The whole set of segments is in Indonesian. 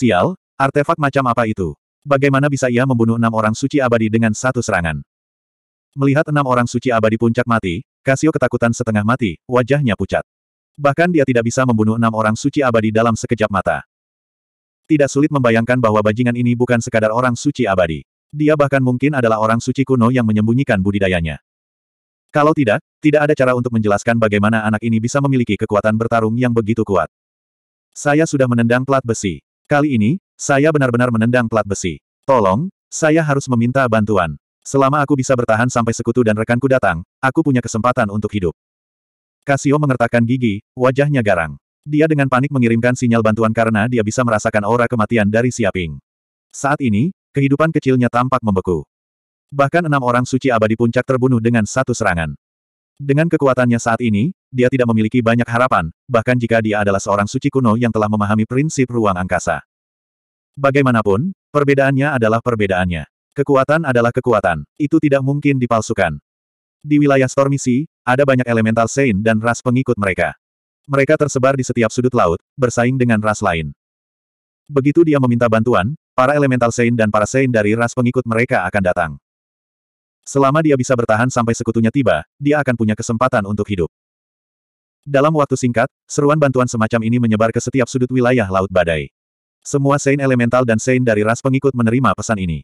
Sial, artefak macam apa itu? Bagaimana bisa ia membunuh enam orang suci abadi dengan satu serangan? Melihat enam orang suci abadi puncak mati, Kasio ketakutan setengah mati, wajahnya pucat. Bahkan dia tidak bisa membunuh enam orang suci abadi dalam sekejap mata. Tidak sulit membayangkan bahwa bajingan ini bukan sekadar orang suci abadi. Dia bahkan mungkin adalah orang suci kuno yang menyembunyikan budidayanya. Kalau tidak, tidak ada cara untuk menjelaskan bagaimana anak ini bisa memiliki kekuatan bertarung yang begitu kuat. Saya sudah menendang pelat besi. Kali ini, saya benar-benar menendang pelat besi. Tolong, saya harus meminta bantuan. Selama aku bisa bertahan sampai sekutu dan rekanku datang, aku punya kesempatan untuk hidup. Casio mengertakkan gigi, wajahnya garang. Dia dengan panik mengirimkan sinyal bantuan karena dia bisa merasakan aura kematian dari Siaping. Saat ini, kehidupan kecilnya tampak membeku. Bahkan enam orang suci abadi puncak terbunuh dengan satu serangan. Dengan kekuatannya saat ini, dia tidak memiliki banyak harapan, bahkan jika dia adalah seorang suci kuno yang telah memahami prinsip ruang angkasa. Bagaimanapun, perbedaannya adalah perbedaannya. Kekuatan adalah kekuatan, itu tidak mungkin dipalsukan. Di wilayah Stormy Sea, ada banyak elemental Sein dan ras pengikut mereka. Mereka tersebar di setiap sudut laut, bersaing dengan ras lain. Begitu dia meminta bantuan, para elemental Sein dan para Sein dari ras pengikut mereka akan datang. Selama dia bisa bertahan sampai sekutunya tiba, dia akan punya kesempatan untuk hidup. Dalam waktu singkat, seruan bantuan semacam ini menyebar ke setiap sudut wilayah Laut Badai. Semua Sein Elemental dan Sein dari ras pengikut menerima pesan ini.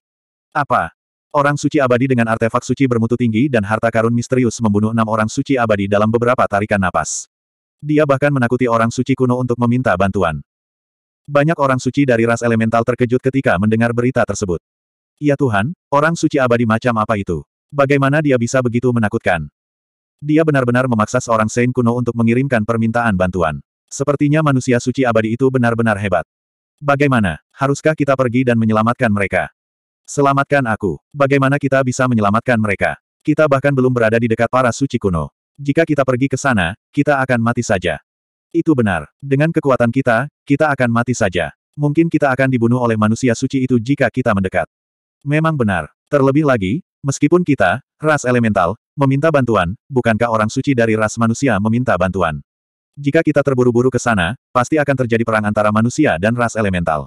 Apa? Orang suci abadi dengan artefak suci bermutu tinggi dan harta karun misterius membunuh enam orang suci abadi dalam beberapa tarikan napas. Dia bahkan menakuti orang suci kuno untuk meminta bantuan. Banyak orang suci dari ras elemental terkejut ketika mendengar berita tersebut. Ya Tuhan, orang suci abadi macam apa itu? Bagaimana dia bisa begitu menakutkan? Dia benar-benar memaksa seorang Saint kuno untuk mengirimkan permintaan bantuan. Sepertinya manusia suci abadi itu benar-benar hebat. Bagaimana? Haruskah kita pergi dan menyelamatkan mereka? Selamatkan aku. Bagaimana kita bisa menyelamatkan mereka? Kita bahkan belum berada di dekat para suci kuno. Jika kita pergi ke sana, kita akan mati saja. Itu benar. Dengan kekuatan kita, kita akan mati saja. Mungkin kita akan dibunuh oleh manusia suci itu jika kita mendekat. Memang benar. Terlebih lagi, meskipun kita, ras elemental, Meminta bantuan, bukankah orang suci dari ras manusia meminta bantuan? Jika kita terburu-buru ke sana, pasti akan terjadi perang antara manusia dan ras elemental.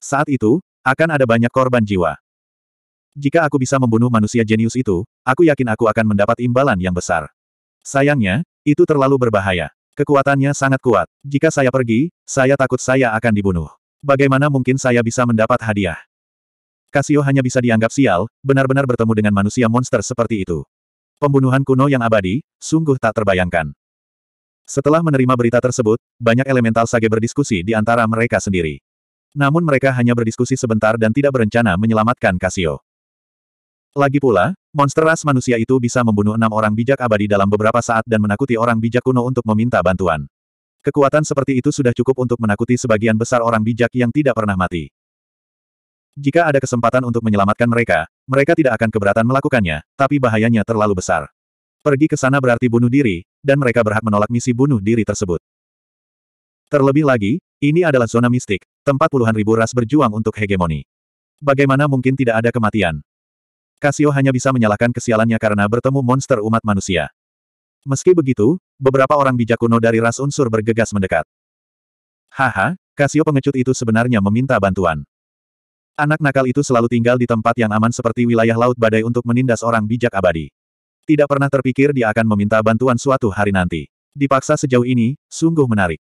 Saat itu, akan ada banyak korban jiwa. Jika aku bisa membunuh manusia jenius itu, aku yakin aku akan mendapat imbalan yang besar. Sayangnya, itu terlalu berbahaya. Kekuatannya sangat kuat. Jika saya pergi, saya takut saya akan dibunuh. Bagaimana mungkin saya bisa mendapat hadiah? Casio hanya bisa dianggap sial, benar-benar bertemu dengan manusia monster seperti itu. Pembunuhan kuno yang abadi, sungguh tak terbayangkan. Setelah menerima berita tersebut, banyak elemental sage berdiskusi di antara mereka sendiri. Namun mereka hanya berdiskusi sebentar dan tidak berencana menyelamatkan Casio. Lagi pula, monster ras manusia itu bisa membunuh enam orang bijak abadi dalam beberapa saat dan menakuti orang bijak kuno untuk meminta bantuan. Kekuatan seperti itu sudah cukup untuk menakuti sebagian besar orang bijak yang tidak pernah mati. Jika ada kesempatan untuk menyelamatkan mereka, mereka tidak akan keberatan melakukannya, tapi bahayanya terlalu besar. Pergi ke sana berarti bunuh diri, dan mereka berhak menolak misi bunuh diri tersebut. Terlebih lagi, ini adalah zona mistik, tempat puluhan ribu ras berjuang untuk hegemoni. Bagaimana mungkin tidak ada kematian? Casio hanya bisa menyalahkan kesialannya karena bertemu monster umat manusia. Meski begitu, beberapa orang bijak kuno dari ras unsur bergegas mendekat. Haha, Casio pengecut itu sebenarnya meminta bantuan. Anak nakal itu selalu tinggal di tempat yang aman seperti wilayah laut badai untuk menindas orang bijak abadi. Tidak pernah terpikir dia akan meminta bantuan suatu hari nanti. Dipaksa sejauh ini, sungguh menarik.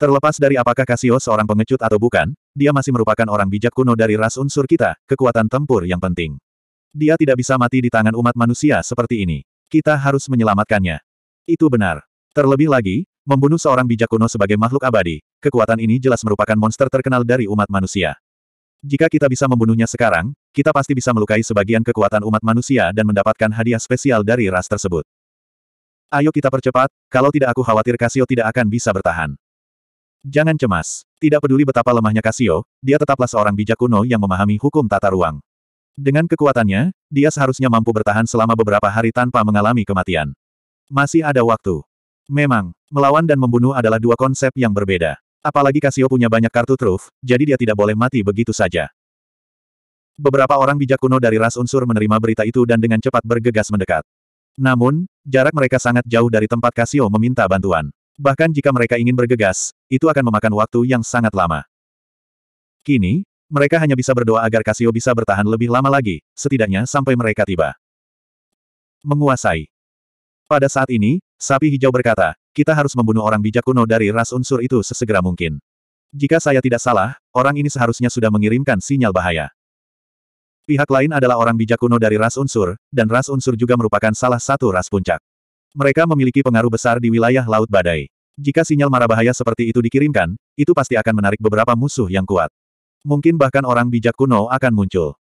Terlepas dari apakah Casio seorang pengecut atau bukan, dia masih merupakan orang bijak kuno dari ras unsur kita, kekuatan tempur yang penting. Dia tidak bisa mati di tangan umat manusia seperti ini. Kita harus menyelamatkannya. Itu benar. Terlebih lagi, membunuh seorang bijak kuno sebagai makhluk abadi, kekuatan ini jelas merupakan monster terkenal dari umat manusia. Jika kita bisa membunuhnya sekarang, kita pasti bisa melukai sebagian kekuatan umat manusia dan mendapatkan hadiah spesial dari ras tersebut. Ayo kita percepat, kalau tidak aku khawatir Casio tidak akan bisa bertahan. Jangan cemas. Tidak peduli betapa lemahnya Casio, dia tetaplah seorang bijak kuno yang memahami hukum tata ruang. Dengan kekuatannya, dia seharusnya mampu bertahan selama beberapa hari tanpa mengalami kematian. Masih ada waktu. Memang, melawan dan membunuh adalah dua konsep yang berbeda. Apalagi Casio punya banyak kartu truf, jadi dia tidak boleh mati begitu saja. Beberapa orang bijak kuno dari ras unsur menerima berita itu dan dengan cepat bergegas mendekat. Namun, jarak mereka sangat jauh dari tempat Casio meminta bantuan. Bahkan jika mereka ingin bergegas, itu akan memakan waktu yang sangat lama. Kini, mereka hanya bisa berdoa agar Casio bisa bertahan lebih lama lagi, setidaknya sampai mereka tiba. Menguasai pada saat ini, sapi hijau berkata, kita harus membunuh orang bijak kuno dari ras unsur itu sesegera mungkin. Jika saya tidak salah, orang ini seharusnya sudah mengirimkan sinyal bahaya. Pihak lain adalah orang bijak kuno dari ras unsur, dan ras unsur juga merupakan salah satu ras puncak. Mereka memiliki pengaruh besar di wilayah Laut Badai. Jika sinyal marah bahaya seperti itu dikirimkan, itu pasti akan menarik beberapa musuh yang kuat. Mungkin bahkan orang bijak kuno akan muncul.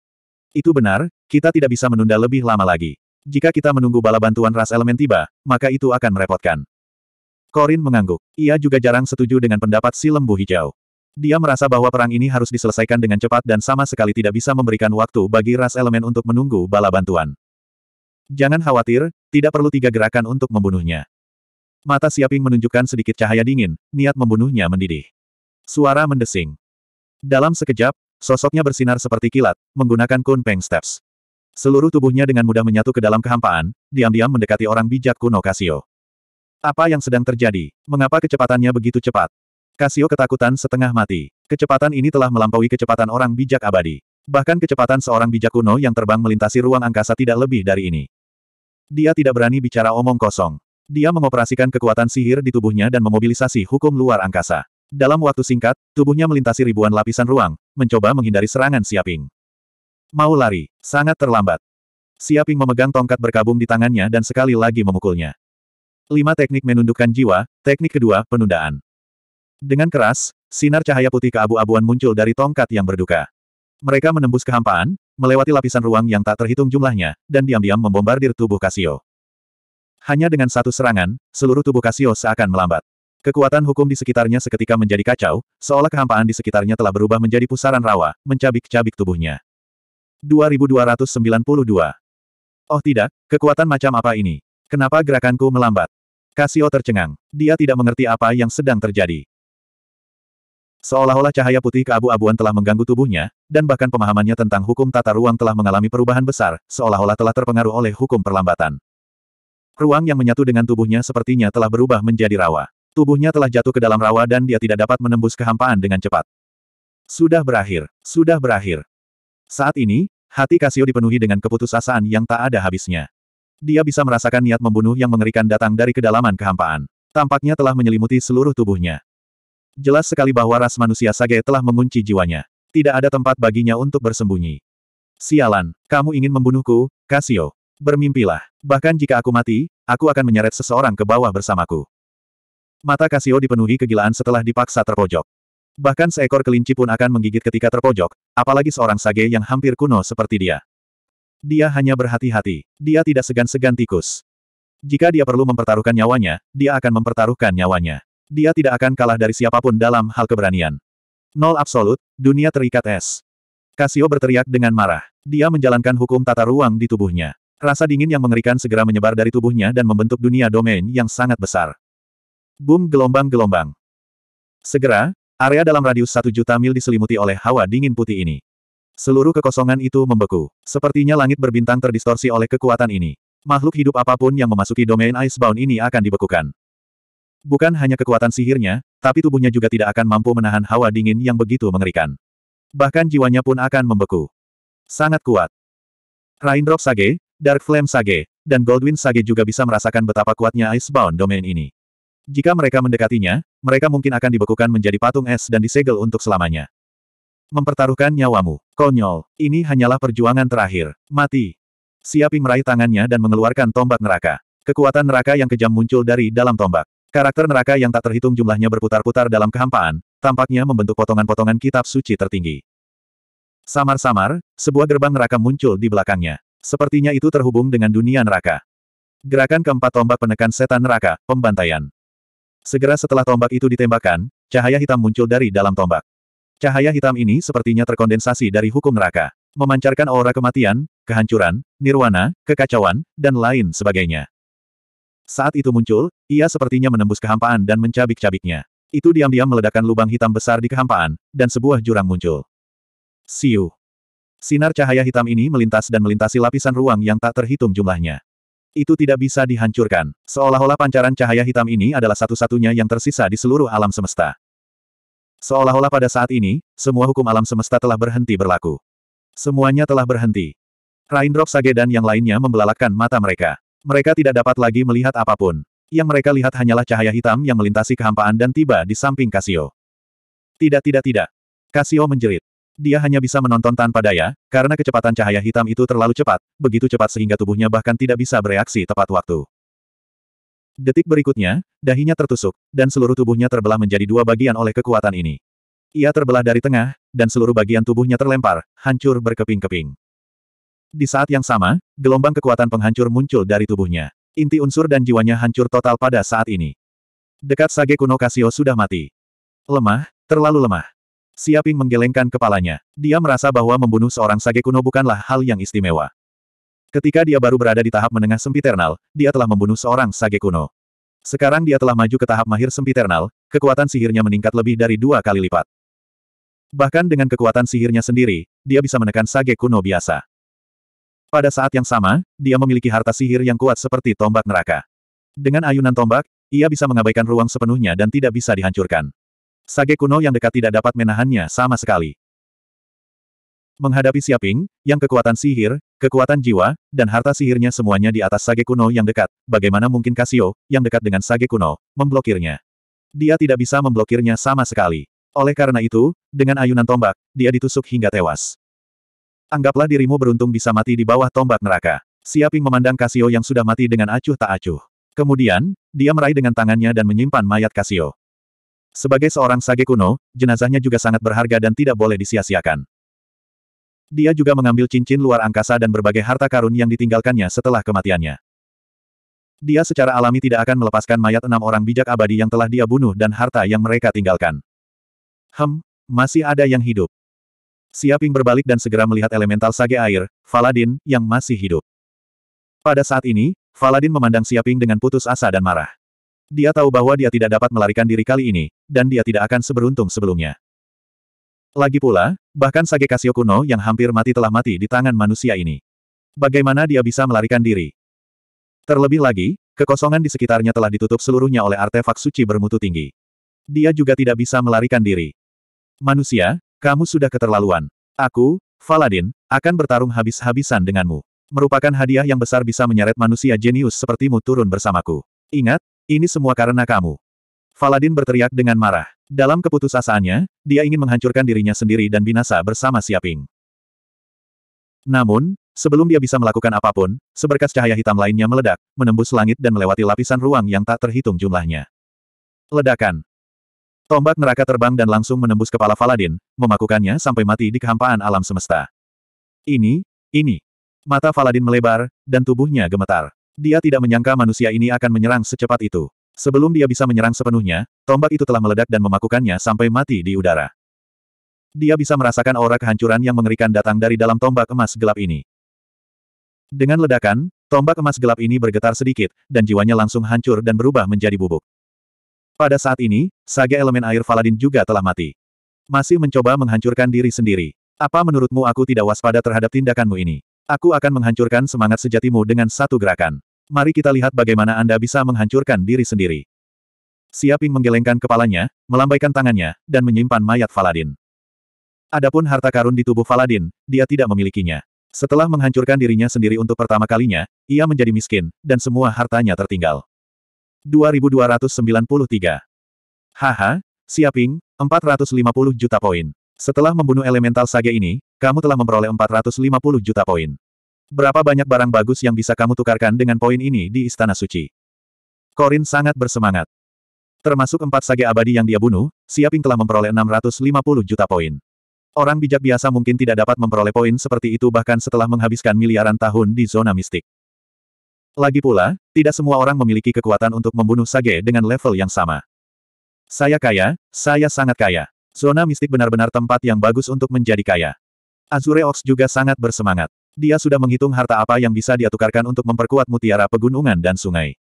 Itu benar, kita tidak bisa menunda lebih lama lagi. Jika kita menunggu bala bantuan ras elemen tiba, maka itu akan merepotkan. Korin mengangguk. Ia juga jarang setuju dengan pendapat si lembu hijau. Dia merasa bahwa perang ini harus diselesaikan dengan cepat dan sama sekali tidak bisa memberikan waktu bagi ras elemen untuk menunggu bala bantuan. Jangan khawatir, tidak perlu tiga gerakan untuk membunuhnya. Mata Siaping menunjukkan sedikit cahaya dingin, niat membunuhnya mendidih. Suara mendesing. Dalam sekejap, sosoknya bersinar seperti kilat, menggunakan Kun Peng Steps. Seluruh tubuhnya dengan mudah menyatu ke dalam kehampaan, diam-diam mendekati orang bijak kuno Casio. Apa yang sedang terjadi? Mengapa kecepatannya begitu cepat? Casio ketakutan setengah mati. Kecepatan ini telah melampaui kecepatan orang bijak abadi. Bahkan kecepatan seorang bijak kuno yang terbang melintasi ruang angkasa tidak lebih dari ini. Dia tidak berani bicara omong kosong. Dia mengoperasikan kekuatan sihir di tubuhnya dan memobilisasi hukum luar angkasa. Dalam waktu singkat, tubuhnya melintasi ribuan lapisan ruang, mencoba menghindari serangan Siaping. Mau lari. Sangat terlambat. Siaping memegang tongkat berkabung di tangannya dan sekali lagi memukulnya. Lima teknik menundukkan jiwa, teknik kedua, penundaan. Dengan keras, sinar cahaya putih keabu-abuan muncul dari tongkat yang berduka. Mereka menembus kehampaan, melewati lapisan ruang yang tak terhitung jumlahnya, dan diam-diam membombardir tubuh Casio. Hanya dengan satu serangan, seluruh tubuh Casio seakan melambat. Kekuatan hukum di sekitarnya seketika menjadi kacau, seolah kehampaan di sekitarnya telah berubah menjadi pusaran rawa, mencabik-cabik tubuhnya. 2292. Oh tidak, kekuatan macam apa ini? Kenapa gerakanku melambat? Kasio tercengang. Dia tidak mengerti apa yang sedang terjadi. Seolah-olah cahaya putih keabu-abuan telah mengganggu tubuhnya, dan bahkan pemahamannya tentang hukum tata ruang telah mengalami perubahan besar, seolah-olah telah terpengaruh oleh hukum perlambatan. Ruang yang menyatu dengan tubuhnya sepertinya telah berubah menjadi rawa. Tubuhnya telah jatuh ke dalam rawa dan dia tidak dapat menembus kehampaan dengan cepat. Sudah berakhir, sudah berakhir. Saat ini, hati Casio dipenuhi dengan keputusasaan yang tak ada habisnya. Dia bisa merasakan niat membunuh yang mengerikan datang dari kedalaman kehampaan. Tampaknya telah menyelimuti seluruh tubuhnya. Jelas sekali bahwa ras manusia Sage telah mengunci jiwanya. Tidak ada tempat baginya untuk bersembunyi. Sialan, kamu ingin membunuhku, Casio? Bermimpilah. Bahkan jika aku mati, aku akan menyeret seseorang ke bawah bersamaku. Mata Casio dipenuhi kegilaan setelah dipaksa terpojok. Bahkan seekor kelinci pun akan menggigit ketika terpojok, apalagi seorang sage yang hampir kuno seperti dia. Dia hanya berhati-hati. Dia tidak segan-segan tikus. Jika dia perlu mempertaruhkan nyawanya, dia akan mempertaruhkan nyawanya. Dia tidak akan kalah dari siapapun dalam hal keberanian. Nol absolut, dunia terikat es. Casio berteriak dengan marah. Dia menjalankan hukum tata ruang di tubuhnya. Rasa dingin yang mengerikan segera menyebar dari tubuhnya dan membentuk dunia domain yang sangat besar. Boom gelombang-gelombang. Segera, Area dalam radius satu juta mil diselimuti oleh hawa dingin putih ini. Seluruh kekosongan itu membeku. Sepertinya langit berbintang terdistorsi oleh kekuatan ini. Makhluk hidup apapun yang memasuki domain Icebound ini akan dibekukan. Bukan hanya kekuatan sihirnya, tapi tubuhnya juga tidak akan mampu menahan hawa dingin yang begitu mengerikan. Bahkan jiwanya pun akan membeku. Sangat kuat. Raindrop Sage, Dark Flame Sage, dan Goldwyn Sage juga bisa merasakan betapa kuatnya Icebound domain ini. Jika mereka mendekatinya, mereka mungkin akan dibekukan menjadi patung es dan disegel untuk selamanya. Mempertaruhkan nyawamu. Konyol. Ini hanyalah perjuangan terakhir. Mati. Siaping meraih tangannya dan mengeluarkan tombak neraka. Kekuatan neraka yang kejam muncul dari dalam tombak. Karakter neraka yang tak terhitung jumlahnya berputar-putar dalam kehampaan, tampaknya membentuk potongan-potongan kitab suci tertinggi. Samar-samar, sebuah gerbang neraka muncul di belakangnya. Sepertinya itu terhubung dengan dunia neraka. Gerakan keempat tombak penekan setan neraka, pembantaian. Segera setelah tombak itu ditembakkan, cahaya hitam muncul dari dalam tombak. Cahaya hitam ini sepertinya terkondensasi dari hukum neraka. Memancarkan aura kematian, kehancuran, nirwana, kekacauan, dan lain sebagainya. Saat itu muncul, ia sepertinya menembus kehampaan dan mencabik-cabiknya. Itu diam-diam meledakkan lubang hitam besar di kehampaan, dan sebuah jurang muncul. Siu. Sinar cahaya hitam ini melintas dan melintasi lapisan ruang yang tak terhitung jumlahnya. Itu tidak bisa dihancurkan. Seolah-olah pancaran cahaya hitam ini adalah satu-satunya yang tersisa di seluruh alam semesta. Seolah-olah pada saat ini, semua hukum alam semesta telah berhenti berlaku. Semuanya telah berhenti. Raindrop Sage dan yang lainnya membelalakkan mata mereka. Mereka tidak dapat lagi melihat apapun. Yang mereka lihat hanyalah cahaya hitam yang melintasi kehampaan dan tiba di samping Casio. Tidak tidak tidak. Casio menjerit. Dia hanya bisa menonton tanpa daya, karena kecepatan cahaya hitam itu terlalu cepat, begitu cepat sehingga tubuhnya bahkan tidak bisa bereaksi tepat waktu. Detik berikutnya, dahinya tertusuk, dan seluruh tubuhnya terbelah menjadi dua bagian oleh kekuatan ini. Ia terbelah dari tengah, dan seluruh bagian tubuhnya terlempar, hancur berkeping-keping. Di saat yang sama, gelombang kekuatan penghancur muncul dari tubuhnya. Inti unsur dan jiwanya hancur total pada saat ini. Dekat Sage kuno Kasio sudah mati. Lemah, terlalu lemah. Siaping menggelengkan kepalanya. Dia merasa bahwa membunuh seorang sage kuno bukanlah hal yang istimewa. Ketika dia baru berada di tahap menengah sempiternal, dia telah membunuh seorang sage kuno. Sekarang dia telah maju ke tahap mahir sempiternal, kekuatan sihirnya meningkat lebih dari dua kali lipat. Bahkan dengan kekuatan sihirnya sendiri, dia bisa menekan sage kuno biasa. Pada saat yang sama, dia memiliki harta sihir yang kuat seperti tombak neraka. Dengan ayunan tombak, ia bisa mengabaikan ruang sepenuhnya dan tidak bisa dihancurkan. Sage kuno yang dekat tidak dapat menahannya sama sekali. Menghadapi Siaping, yang kekuatan sihir, kekuatan jiwa, dan harta sihirnya semuanya di atas Sage kuno yang dekat, bagaimana mungkin Casio, yang dekat dengan Sage kuno, memblokirnya? Dia tidak bisa memblokirnya sama sekali. Oleh karena itu, dengan ayunan tombak, dia ditusuk hingga tewas. Anggaplah dirimu beruntung bisa mati di bawah tombak neraka. Siaping memandang Casio yang sudah mati dengan acuh tak acuh. Kemudian, dia meraih dengan tangannya dan menyimpan mayat Casio. Sebagai seorang sage kuno, jenazahnya juga sangat berharga dan tidak boleh disia-siakan. Dia juga mengambil cincin luar angkasa dan berbagai harta karun yang ditinggalkannya setelah kematiannya. Dia secara alami tidak akan melepaskan mayat enam orang bijak abadi yang telah dia bunuh dan harta yang mereka tinggalkan. Hem, masih ada yang hidup. Siaping berbalik dan segera melihat elemental sage air, Faladin, yang masih hidup. Pada saat ini, Faladin memandang Siaping dengan putus asa dan marah. Dia tahu bahwa dia tidak dapat melarikan diri kali ini, dan dia tidak akan seberuntung sebelumnya. Lagi pula, bahkan Sage Kasio kuno yang hampir mati telah mati di tangan manusia ini. Bagaimana dia bisa melarikan diri? Terlebih lagi, kekosongan di sekitarnya telah ditutup seluruhnya oleh artefak suci bermutu tinggi. Dia juga tidak bisa melarikan diri. Manusia, kamu sudah keterlaluan. Aku, Faladin, akan bertarung habis-habisan denganmu. Merupakan hadiah yang besar bisa menyeret manusia jenius sepertimu turun bersamaku. Ingat, ini semua karena kamu. Faladin berteriak dengan marah. Dalam keputusasaannya, dia ingin menghancurkan dirinya sendiri dan binasa bersama Siaping. Namun, sebelum dia bisa melakukan apapun, seberkas cahaya hitam lainnya meledak, menembus langit dan melewati lapisan ruang yang tak terhitung jumlahnya. Ledakan. Tombak neraka terbang dan langsung menembus kepala Faladin, memakukannya sampai mati di kehampaan alam semesta. Ini, ini. Mata Faladin melebar, dan tubuhnya gemetar. Dia tidak menyangka manusia ini akan menyerang secepat itu. Sebelum dia bisa menyerang sepenuhnya, tombak itu telah meledak dan memakukannya sampai mati di udara. Dia bisa merasakan aura kehancuran yang mengerikan datang dari dalam tombak emas gelap ini. Dengan ledakan, tombak emas gelap ini bergetar sedikit, dan jiwanya langsung hancur dan berubah menjadi bubuk. Pada saat ini, saga elemen air Faladin juga telah mati. Masih mencoba menghancurkan diri sendiri. Apa menurutmu aku tidak waspada terhadap tindakanmu ini? Aku akan menghancurkan semangat sejatimu dengan satu gerakan. Mari kita lihat bagaimana Anda bisa menghancurkan diri sendiri. Siaping menggelengkan kepalanya, melambaikan tangannya, dan menyimpan mayat Faladin. Adapun harta karun di tubuh Faladin, dia tidak memilikinya. Setelah menghancurkan dirinya sendiri untuk pertama kalinya, ia menjadi miskin, dan semua hartanya tertinggal. 2293. Haha, Siaping, 450 juta poin. Setelah membunuh elemental sage ini, kamu telah memperoleh 450 juta poin. Berapa banyak barang bagus yang bisa kamu tukarkan dengan poin ini di Istana Suci? Korin sangat bersemangat. Termasuk empat sage abadi yang dia bunuh, Siaping telah memperoleh 650 juta poin. Orang bijak biasa mungkin tidak dapat memperoleh poin seperti itu bahkan setelah menghabiskan miliaran tahun di zona mistik. Lagi pula, tidak semua orang memiliki kekuatan untuk membunuh sage dengan level yang sama. Saya kaya, saya sangat kaya. Zona mistik benar-benar tempat yang bagus untuk menjadi kaya. Azure Ox juga sangat bersemangat. Dia sudah menghitung harta apa yang bisa dia tukarkan untuk memperkuat mutiara pegunungan dan sungai.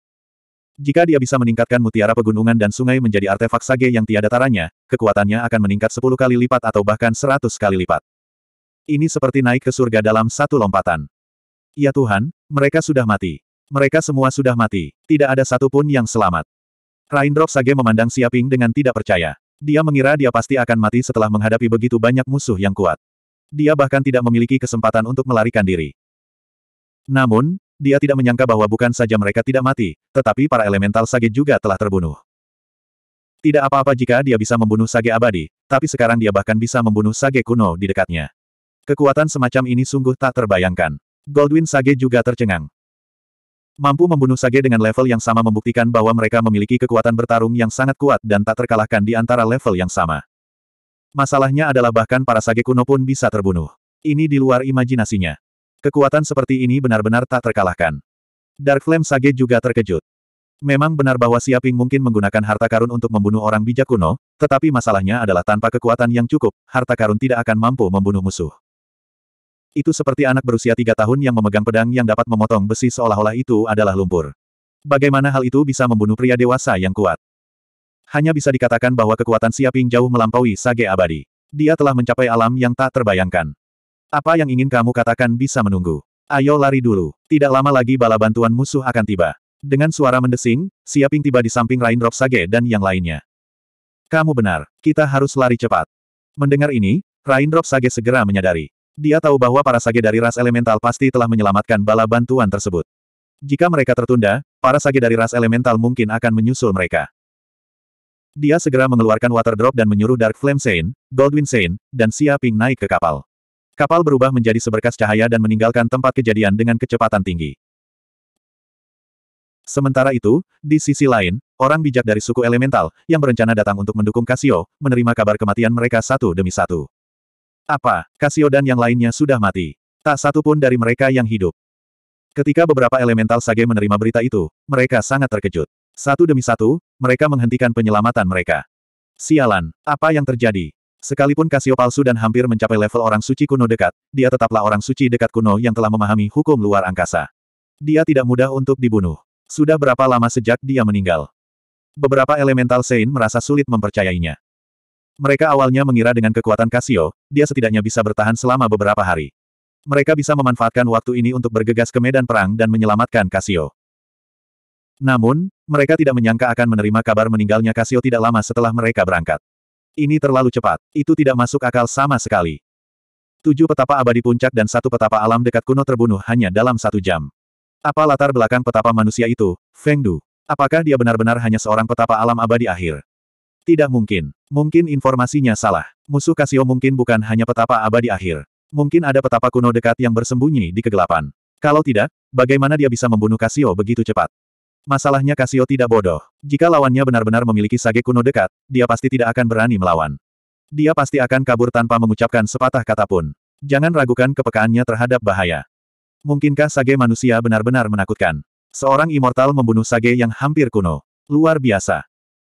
Jika dia bisa meningkatkan mutiara pegunungan dan sungai menjadi artefak sage yang tiada taranya, kekuatannya akan meningkat 10 kali lipat atau bahkan 100 kali lipat. Ini seperti naik ke surga dalam satu lompatan. Ya Tuhan, mereka sudah mati. Mereka semua sudah mati. Tidak ada satupun yang selamat. Raindrop Sage memandang Siaping dengan tidak percaya. Dia mengira dia pasti akan mati setelah menghadapi begitu banyak musuh yang kuat dia bahkan tidak memiliki kesempatan untuk melarikan diri. Namun, dia tidak menyangka bahwa bukan saja mereka tidak mati, tetapi para elemental sage juga telah terbunuh. Tidak apa-apa jika dia bisa membunuh sage abadi, tapi sekarang dia bahkan bisa membunuh sage kuno di dekatnya. Kekuatan semacam ini sungguh tak terbayangkan. Goldwyn Sage juga tercengang. Mampu membunuh Sage dengan level yang sama membuktikan bahwa mereka memiliki kekuatan bertarung yang sangat kuat dan tak terkalahkan di antara level yang sama. Masalahnya adalah bahkan para sage kuno pun bisa terbunuh. Ini di luar imajinasinya. Kekuatan seperti ini benar-benar tak terkalahkan. Dark Flame Sage juga terkejut. Memang benar bahwa Siaping mungkin menggunakan harta karun untuk membunuh orang bijak kuno, tetapi masalahnya adalah tanpa kekuatan yang cukup, harta karun tidak akan mampu membunuh musuh. Itu seperti anak berusia tiga tahun yang memegang pedang yang dapat memotong besi seolah-olah itu adalah lumpur. Bagaimana hal itu bisa membunuh pria dewasa yang kuat? Hanya bisa dikatakan bahwa kekuatan Siaping jauh melampaui Sage Abadi. Dia telah mencapai alam yang tak terbayangkan. Apa yang ingin kamu katakan bisa menunggu. Ayo lari dulu. Tidak lama lagi bala bantuan musuh akan tiba. Dengan suara mendesing, Siaping tiba di samping Raindrop Sage dan yang lainnya. Kamu benar, kita harus lari cepat. Mendengar ini, Raindrop Sage segera menyadari. Dia tahu bahwa para Sage dari ras elemental pasti telah menyelamatkan bala bantuan tersebut. Jika mereka tertunda, para Sage dari ras elemental mungkin akan menyusul mereka. Dia segera mengeluarkan water drop dan menyuruh Dark Flame Sein, Goldwyn Sein, dan Xia Ping naik ke kapal. Kapal berubah menjadi seberkas cahaya dan meninggalkan tempat kejadian dengan kecepatan tinggi. Sementara itu, di sisi lain, orang bijak dari suku elemental, yang berencana datang untuk mendukung Casio, menerima kabar kematian mereka satu demi satu. Apa, Casio dan yang lainnya sudah mati? Tak satu pun dari mereka yang hidup. Ketika beberapa elemental sage menerima berita itu, mereka sangat terkejut. Satu demi satu, mereka menghentikan penyelamatan mereka. Sialan, apa yang terjadi? Sekalipun Kasio palsu dan hampir mencapai level orang suci kuno dekat, dia tetaplah orang suci dekat kuno yang telah memahami hukum luar angkasa. Dia tidak mudah untuk dibunuh. Sudah berapa lama sejak dia meninggal? Beberapa elemental Sein merasa sulit mempercayainya. Mereka awalnya mengira dengan kekuatan Kasio, dia setidaknya bisa bertahan selama beberapa hari. Mereka bisa memanfaatkan waktu ini untuk bergegas ke medan perang dan menyelamatkan Kasio. Namun, mereka tidak menyangka akan menerima kabar meninggalnya Kasio tidak lama setelah mereka berangkat. Ini terlalu cepat, itu tidak masuk akal sama sekali. Tujuh petapa abadi puncak dan satu petapa alam dekat kuno terbunuh hanya dalam satu jam. Apa latar belakang petapa manusia itu, Feng Du? Apakah dia benar-benar hanya seorang petapa alam abadi akhir? Tidak mungkin. Mungkin informasinya salah. Musuh Kasio mungkin bukan hanya petapa abadi akhir. Mungkin ada petapa kuno dekat yang bersembunyi di kegelapan. Kalau tidak, bagaimana dia bisa membunuh Kasio begitu cepat? Masalahnya Casio tidak bodoh. Jika lawannya benar-benar memiliki sage kuno dekat, dia pasti tidak akan berani melawan. Dia pasti akan kabur tanpa mengucapkan sepatah kata pun. Jangan ragukan kepekaannya terhadap bahaya. Mungkinkah sage manusia benar-benar menakutkan? Seorang immortal membunuh sage yang hampir kuno. Luar biasa.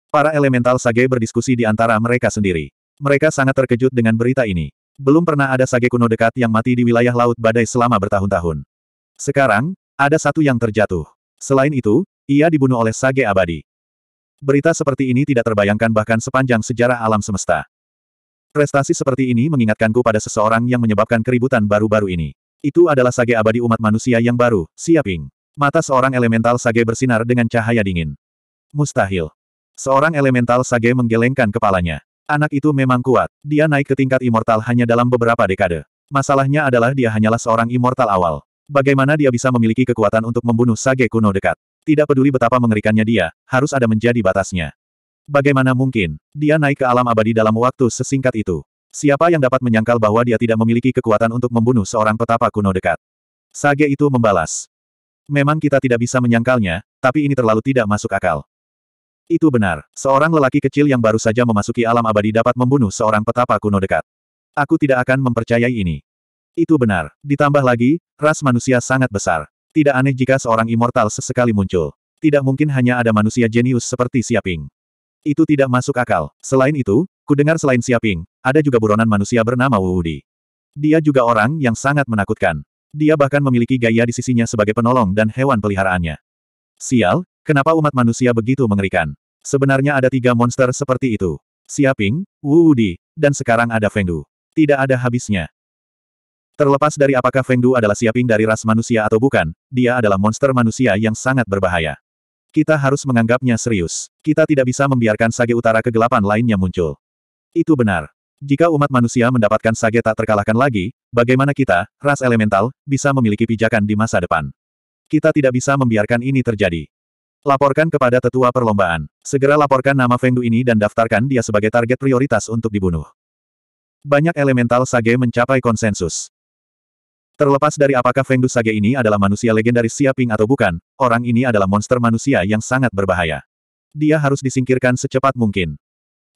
Para elemental sage berdiskusi di antara mereka sendiri. Mereka sangat terkejut dengan berita ini. Belum pernah ada sage kuno dekat yang mati di wilayah Laut Badai selama bertahun-tahun. Sekarang, ada satu yang terjatuh. Selain itu, ia dibunuh oleh Sage Abadi. Berita seperti ini tidak terbayangkan bahkan sepanjang sejarah alam semesta. Prestasi seperti ini mengingatkanku pada seseorang yang menyebabkan keributan baru-baru ini. Itu adalah Sage Abadi umat manusia yang baru, Siaping. Mata seorang elemental Sage bersinar dengan cahaya dingin. Mustahil. Seorang elemental Sage menggelengkan kepalanya. Anak itu memang kuat. Dia naik ke tingkat immortal hanya dalam beberapa dekade. Masalahnya adalah dia hanyalah seorang immortal awal. Bagaimana dia bisa memiliki kekuatan untuk membunuh Sage kuno dekat? Tidak peduli betapa mengerikannya dia, harus ada menjadi batasnya. Bagaimana mungkin, dia naik ke alam abadi dalam waktu sesingkat itu. Siapa yang dapat menyangkal bahwa dia tidak memiliki kekuatan untuk membunuh seorang petapa kuno dekat? Sage itu membalas. Memang kita tidak bisa menyangkalnya, tapi ini terlalu tidak masuk akal. Itu benar, seorang lelaki kecil yang baru saja memasuki alam abadi dapat membunuh seorang petapa kuno dekat. Aku tidak akan mempercayai ini. Itu benar, ditambah lagi, ras manusia sangat besar. Tidak aneh jika seorang immortal sesekali muncul. Tidak mungkin hanya ada manusia jenius seperti Siaping. Itu tidak masuk akal. Selain itu, kudengar selain Siaping, ada juga buronan manusia bernama Wuudi. Dia juga orang yang sangat menakutkan. Dia bahkan memiliki gaya di sisinya sebagai penolong dan hewan peliharaannya. Sial, kenapa umat manusia begitu mengerikan? Sebenarnya ada tiga monster seperti itu. Siaping, Wuudi, dan sekarang ada Fengdu. Tidak ada habisnya. Terlepas dari apakah Feng Du adalah siaping dari ras manusia atau bukan, dia adalah monster manusia yang sangat berbahaya. Kita harus menganggapnya serius. Kita tidak bisa membiarkan sage utara kegelapan lainnya muncul. Itu benar. Jika umat manusia mendapatkan sage tak terkalahkan lagi, bagaimana kita, ras elemental, bisa memiliki pijakan di masa depan? Kita tidak bisa membiarkan ini terjadi. Laporkan kepada tetua perlombaan. Segera laporkan nama Feng Du ini dan daftarkan dia sebagai target prioritas untuk dibunuh. Banyak elemental sage mencapai konsensus. Terlepas dari apakah Feng Sage ini adalah manusia legendaris Siaping atau bukan, orang ini adalah monster manusia yang sangat berbahaya. Dia harus disingkirkan secepat mungkin.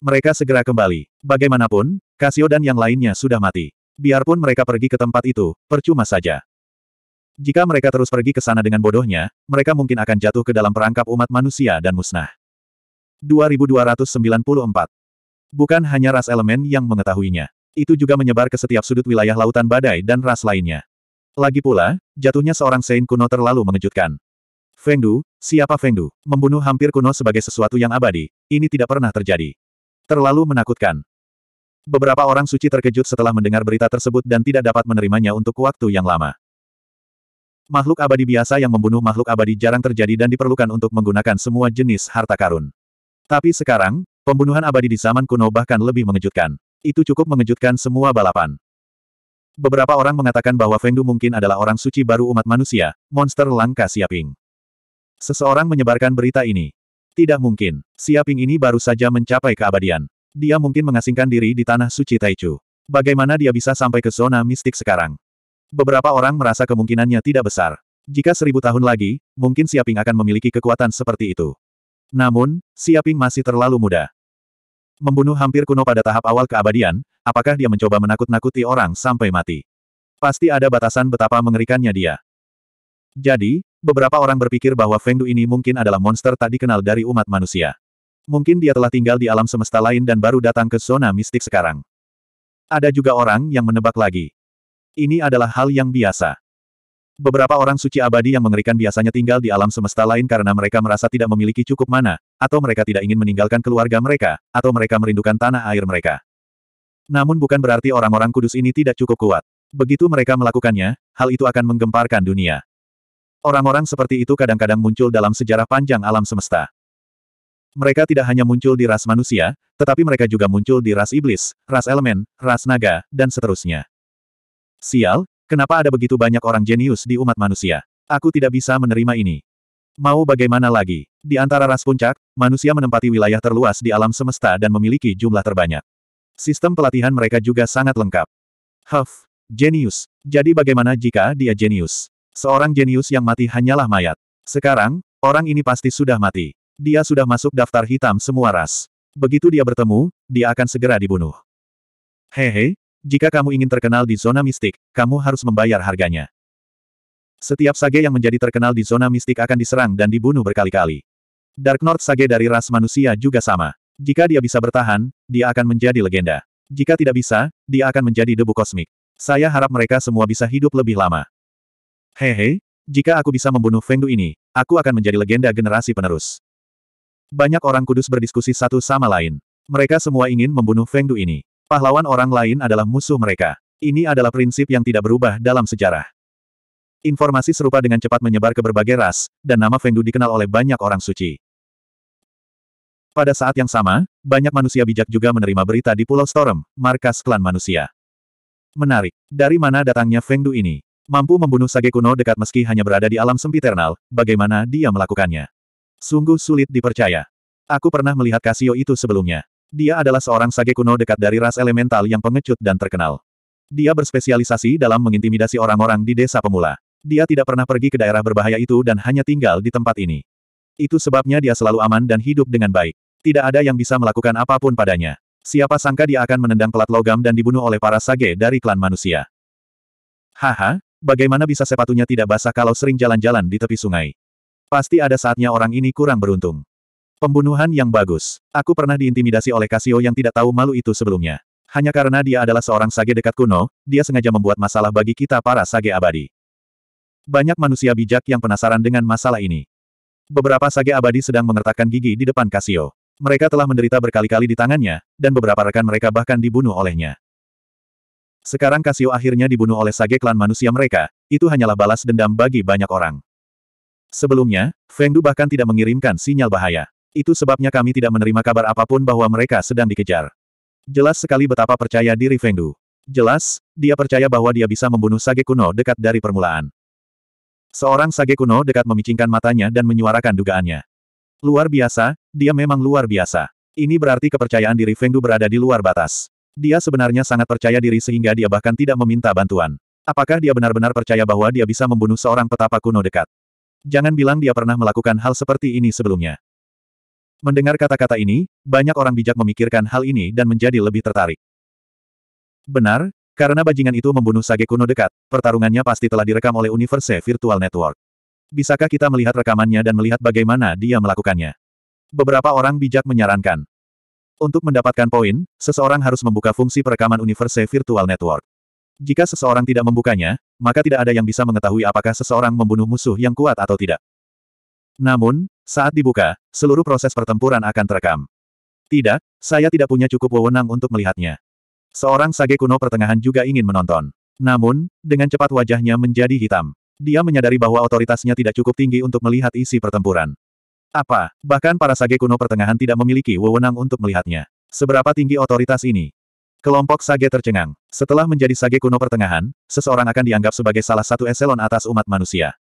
Mereka segera kembali. Bagaimanapun, Casio dan yang lainnya sudah mati. Biarpun mereka pergi ke tempat itu, percuma saja. Jika mereka terus pergi ke sana dengan bodohnya, mereka mungkin akan jatuh ke dalam perangkap umat manusia dan musnah. 2294 Bukan hanya ras elemen yang mengetahuinya. Itu juga menyebar ke setiap sudut wilayah lautan badai dan ras lainnya. Lagi pula, jatuhnya seorang Saint kuno terlalu mengejutkan. Feng Du, siapa Feng Du? Membunuh hampir kuno sebagai sesuatu yang abadi, ini tidak pernah terjadi. Terlalu menakutkan. Beberapa orang suci terkejut setelah mendengar berita tersebut dan tidak dapat menerimanya untuk waktu yang lama. Makhluk abadi biasa yang membunuh makhluk abadi jarang terjadi dan diperlukan untuk menggunakan semua jenis harta karun. Tapi sekarang, pembunuhan abadi di zaman kuno bahkan lebih mengejutkan. Itu cukup mengejutkan semua balapan. Beberapa orang mengatakan bahwa Fengdu mungkin adalah orang suci baru umat manusia, monster langka Siaping. Seseorang menyebarkan berita ini. Tidak mungkin, Siaping ini baru saja mencapai keabadian. Dia mungkin mengasingkan diri di tanah suci Taichu. Bagaimana dia bisa sampai ke zona mistik sekarang? Beberapa orang merasa kemungkinannya tidak besar. Jika seribu tahun lagi, mungkin Siaping akan memiliki kekuatan seperti itu. Namun, Siaping masih terlalu muda. Membunuh hampir kuno pada tahap awal keabadian, apakah dia mencoba menakut-nakuti orang sampai mati? Pasti ada batasan betapa mengerikannya dia. Jadi, beberapa orang berpikir bahwa Feng Du ini mungkin adalah monster tak dikenal dari umat manusia. Mungkin dia telah tinggal di alam semesta lain dan baru datang ke zona mistik sekarang. Ada juga orang yang menebak lagi. Ini adalah hal yang biasa. Beberapa orang suci abadi yang mengerikan biasanya tinggal di alam semesta lain karena mereka merasa tidak memiliki cukup mana, atau mereka tidak ingin meninggalkan keluarga mereka, atau mereka merindukan tanah air mereka. Namun bukan berarti orang-orang kudus ini tidak cukup kuat. Begitu mereka melakukannya, hal itu akan menggemparkan dunia. Orang-orang seperti itu kadang-kadang muncul dalam sejarah panjang alam semesta. Mereka tidak hanya muncul di ras manusia, tetapi mereka juga muncul di ras iblis, ras elemen, ras naga, dan seterusnya. Sial, Kenapa ada begitu banyak orang jenius di umat manusia? Aku tidak bisa menerima ini. Mau bagaimana lagi? Di antara ras puncak, manusia menempati wilayah terluas di alam semesta dan memiliki jumlah terbanyak. Sistem pelatihan mereka juga sangat lengkap. Huff, jenius. Jadi bagaimana jika dia jenius? Seorang jenius yang mati hanyalah mayat. Sekarang, orang ini pasti sudah mati. Dia sudah masuk daftar hitam semua ras. Begitu dia bertemu, dia akan segera dibunuh. Hehe, jika kamu ingin terkenal di zona mistik, kamu harus membayar harganya. Setiap sage yang menjadi terkenal di zona mistik akan diserang dan dibunuh berkali-kali. Dark North sage dari ras manusia juga sama. Jika dia bisa bertahan, dia akan menjadi legenda. Jika tidak bisa, dia akan menjadi debu kosmik. Saya harap mereka semua bisa hidup lebih lama. Hehe, jika aku bisa membunuh Fengdu ini, aku akan menjadi legenda generasi penerus. Banyak orang kudus berdiskusi satu sama lain. Mereka semua ingin membunuh Fengdu ini. Pahlawan orang lain adalah musuh mereka. Ini adalah prinsip yang tidak berubah dalam sejarah. Informasi serupa dengan cepat menyebar ke berbagai ras, dan nama Fengdu dikenal oleh banyak orang suci. Pada saat yang sama, banyak manusia bijak juga menerima berita di Pulau Storm, markas klan manusia. Menarik. Dari mana datangnya Fengdu ini? Mampu membunuh Sage kuno dekat meski hanya berada di alam sempiternal, bagaimana dia melakukannya? Sungguh sulit dipercaya. Aku pernah melihat Casio itu sebelumnya. Dia adalah seorang sage kuno dekat dari ras elemental yang pengecut dan terkenal. Dia berspesialisasi dalam mengintimidasi orang-orang di desa pemula. Dia tidak pernah pergi ke daerah berbahaya itu dan hanya tinggal di tempat ini. Itu sebabnya dia selalu aman dan hidup dengan baik. Tidak ada yang bisa melakukan apapun padanya. Siapa sangka dia akan menendang pelat logam dan dibunuh oleh para sage dari klan manusia. Haha, bagaimana bisa sepatunya tidak basah kalau sering jalan-jalan di tepi sungai? Pasti ada saatnya orang ini kurang beruntung. Pembunuhan yang bagus. Aku pernah diintimidasi oleh Casio yang tidak tahu malu itu sebelumnya. Hanya karena dia adalah seorang sage dekat kuno, dia sengaja membuat masalah bagi kita para sage abadi. Banyak manusia bijak yang penasaran dengan masalah ini. Beberapa sage abadi sedang mengertakkan gigi di depan Casio. Mereka telah menderita berkali-kali di tangannya, dan beberapa rekan mereka bahkan dibunuh olehnya. Sekarang Casio akhirnya dibunuh oleh sage klan manusia mereka, itu hanyalah balas dendam bagi banyak orang. Sebelumnya, Feng Du bahkan tidak mengirimkan sinyal bahaya. Itu sebabnya kami tidak menerima kabar apapun bahwa mereka sedang dikejar. Jelas sekali betapa percaya diri Feng Du. Jelas, dia percaya bahwa dia bisa membunuh sage kuno dekat dari permulaan. Seorang sage kuno dekat memicingkan matanya dan menyuarakan dugaannya. Luar biasa, dia memang luar biasa. Ini berarti kepercayaan diri Feng Du berada di luar batas. Dia sebenarnya sangat percaya diri sehingga dia bahkan tidak meminta bantuan. Apakah dia benar-benar percaya bahwa dia bisa membunuh seorang petapa kuno dekat? Jangan bilang dia pernah melakukan hal seperti ini sebelumnya. Mendengar kata-kata ini, banyak orang bijak memikirkan hal ini dan menjadi lebih tertarik. Benar, karena bajingan itu membunuh Sage kuno dekat, pertarungannya pasti telah direkam oleh Universe Virtual Network. Bisakah kita melihat rekamannya dan melihat bagaimana dia melakukannya? Beberapa orang bijak menyarankan. Untuk mendapatkan poin, seseorang harus membuka fungsi perekaman Universe Virtual Network. Jika seseorang tidak membukanya, maka tidak ada yang bisa mengetahui apakah seseorang membunuh musuh yang kuat atau tidak. Namun, saat dibuka, seluruh proses pertempuran akan terekam. Tidak, saya tidak punya cukup wewenang untuk melihatnya. Seorang sage kuno pertengahan juga ingin menonton. Namun, dengan cepat wajahnya menjadi hitam. Dia menyadari bahwa otoritasnya tidak cukup tinggi untuk melihat isi pertempuran. Apa, bahkan para sage kuno pertengahan tidak memiliki wewenang untuk melihatnya. Seberapa tinggi otoritas ini? Kelompok sage tercengang. Setelah menjadi sage kuno pertengahan, seseorang akan dianggap sebagai salah satu eselon atas umat manusia.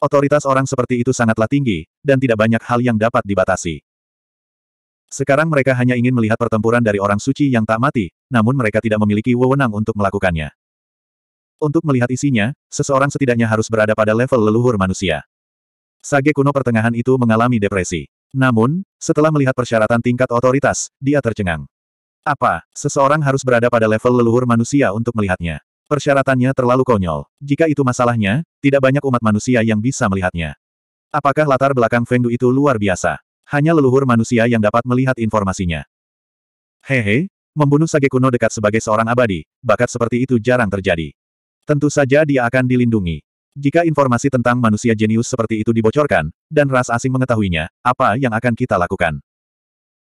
Otoritas orang seperti itu sangatlah tinggi, dan tidak banyak hal yang dapat dibatasi. Sekarang mereka hanya ingin melihat pertempuran dari orang suci yang tak mati, namun mereka tidak memiliki wewenang untuk melakukannya. Untuk melihat isinya, seseorang setidaknya harus berada pada level leluhur manusia. Sage kuno pertengahan itu mengalami depresi. Namun, setelah melihat persyaratan tingkat otoritas, dia tercengang. Apa, seseorang harus berada pada level leluhur manusia untuk melihatnya? Persyaratannya terlalu konyol. Jika itu masalahnya, tidak banyak umat manusia yang bisa melihatnya. Apakah latar belakang Feng itu luar biasa? Hanya leluhur manusia yang dapat melihat informasinya. Hehe, membunuh sage kuno dekat sebagai seorang abadi, bakat seperti itu jarang terjadi. Tentu saja dia akan dilindungi. Jika informasi tentang manusia jenius seperti itu dibocorkan, dan ras asing mengetahuinya, apa yang akan kita lakukan?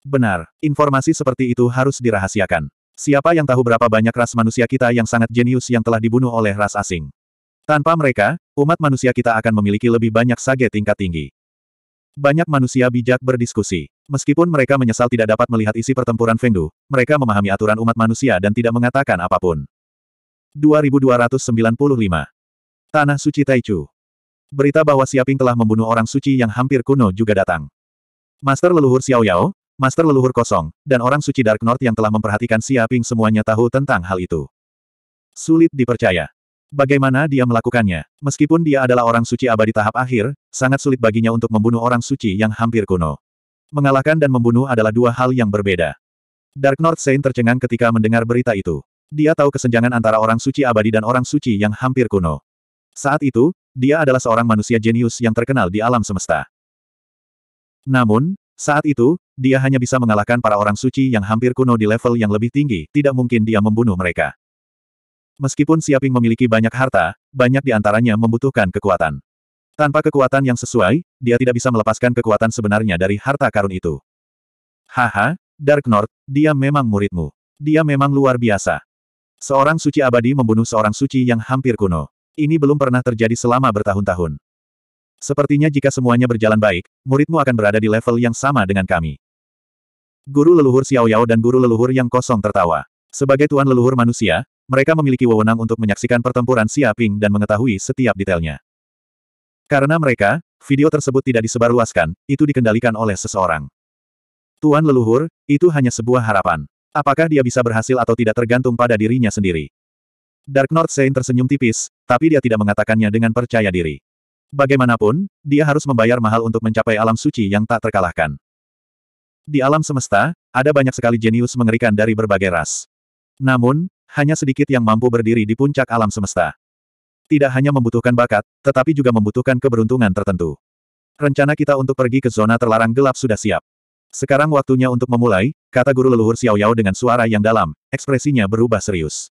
Benar, informasi seperti itu harus dirahasiakan. Siapa yang tahu berapa banyak ras manusia kita yang sangat jenius yang telah dibunuh oleh ras asing. Tanpa mereka, umat manusia kita akan memiliki lebih banyak sage tingkat tinggi. Banyak manusia bijak berdiskusi. Meskipun mereka menyesal tidak dapat melihat isi pertempuran Fengdu, mereka memahami aturan umat manusia dan tidak mengatakan apapun. 2295. Tanah Suci Taichu. Berita bahwa Siaping telah membunuh orang suci yang hampir kuno juga datang. Master leluhur Xiao Yao, Master leluhur kosong, dan orang suci Dark North yang telah memperhatikan Siaping semuanya tahu tentang hal itu. Sulit dipercaya. Bagaimana dia melakukannya? Meskipun dia adalah orang suci abadi tahap akhir, sangat sulit baginya untuk membunuh orang suci yang hampir kuno. Mengalahkan dan membunuh adalah dua hal yang berbeda. Dark North Saint tercengang ketika mendengar berita itu. Dia tahu kesenjangan antara orang suci abadi dan orang suci yang hampir kuno. Saat itu, dia adalah seorang manusia jenius yang terkenal di alam semesta. Namun, saat itu, dia hanya bisa mengalahkan para orang suci yang hampir kuno di level yang lebih tinggi, tidak mungkin dia membunuh mereka. Meskipun Siaping memiliki banyak harta, banyak di antaranya membutuhkan kekuatan. Tanpa kekuatan yang sesuai, dia tidak bisa melepaskan kekuatan sebenarnya dari harta karun itu. Haha, Dark North, dia memang muridmu. Dia memang luar biasa. Seorang suci abadi membunuh seorang suci yang hampir kuno. Ini belum pernah terjadi selama bertahun-tahun. Sepertinya jika semuanya berjalan baik, muridmu akan berada di level yang sama dengan kami. Guru leluhur Xiao Yao dan guru leluhur yang kosong tertawa. Sebagai tuan leluhur manusia, mereka memiliki wewenang untuk menyaksikan pertempuran Siaping dan mengetahui setiap detailnya. Karena mereka, video tersebut tidak disebarluaskan, itu dikendalikan oleh seseorang. Tuan leluhur, itu hanya sebuah harapan. Apakah dia bisa berhasil atau tidak tergantung pada dirinya sendiri. Dark North Saint tersenyum tipis, tapi dia tidak mengatakannya dengan percaya diri. Bagaimanapun, dia harus membayar mahal untuk mencapai alam suci yang tak terkalahkan. Di alam semesta, ada banyak sekali jenius mengerikan dari berbagai ras. Namun, hanya sedikit yang mampu berdiri di puncak alam semesta. Tidak hanya membutuhkan bakat, tetapi juga membutuhkan keberuntungan tertentu. Rencana kita untuk pergi ke zona terlarang gelap sudah siap. Sekarang waktunya untuk memulai, kata guru leluhur Xiao Yao dengan suara yang dalam, ekspresinya berubah serius.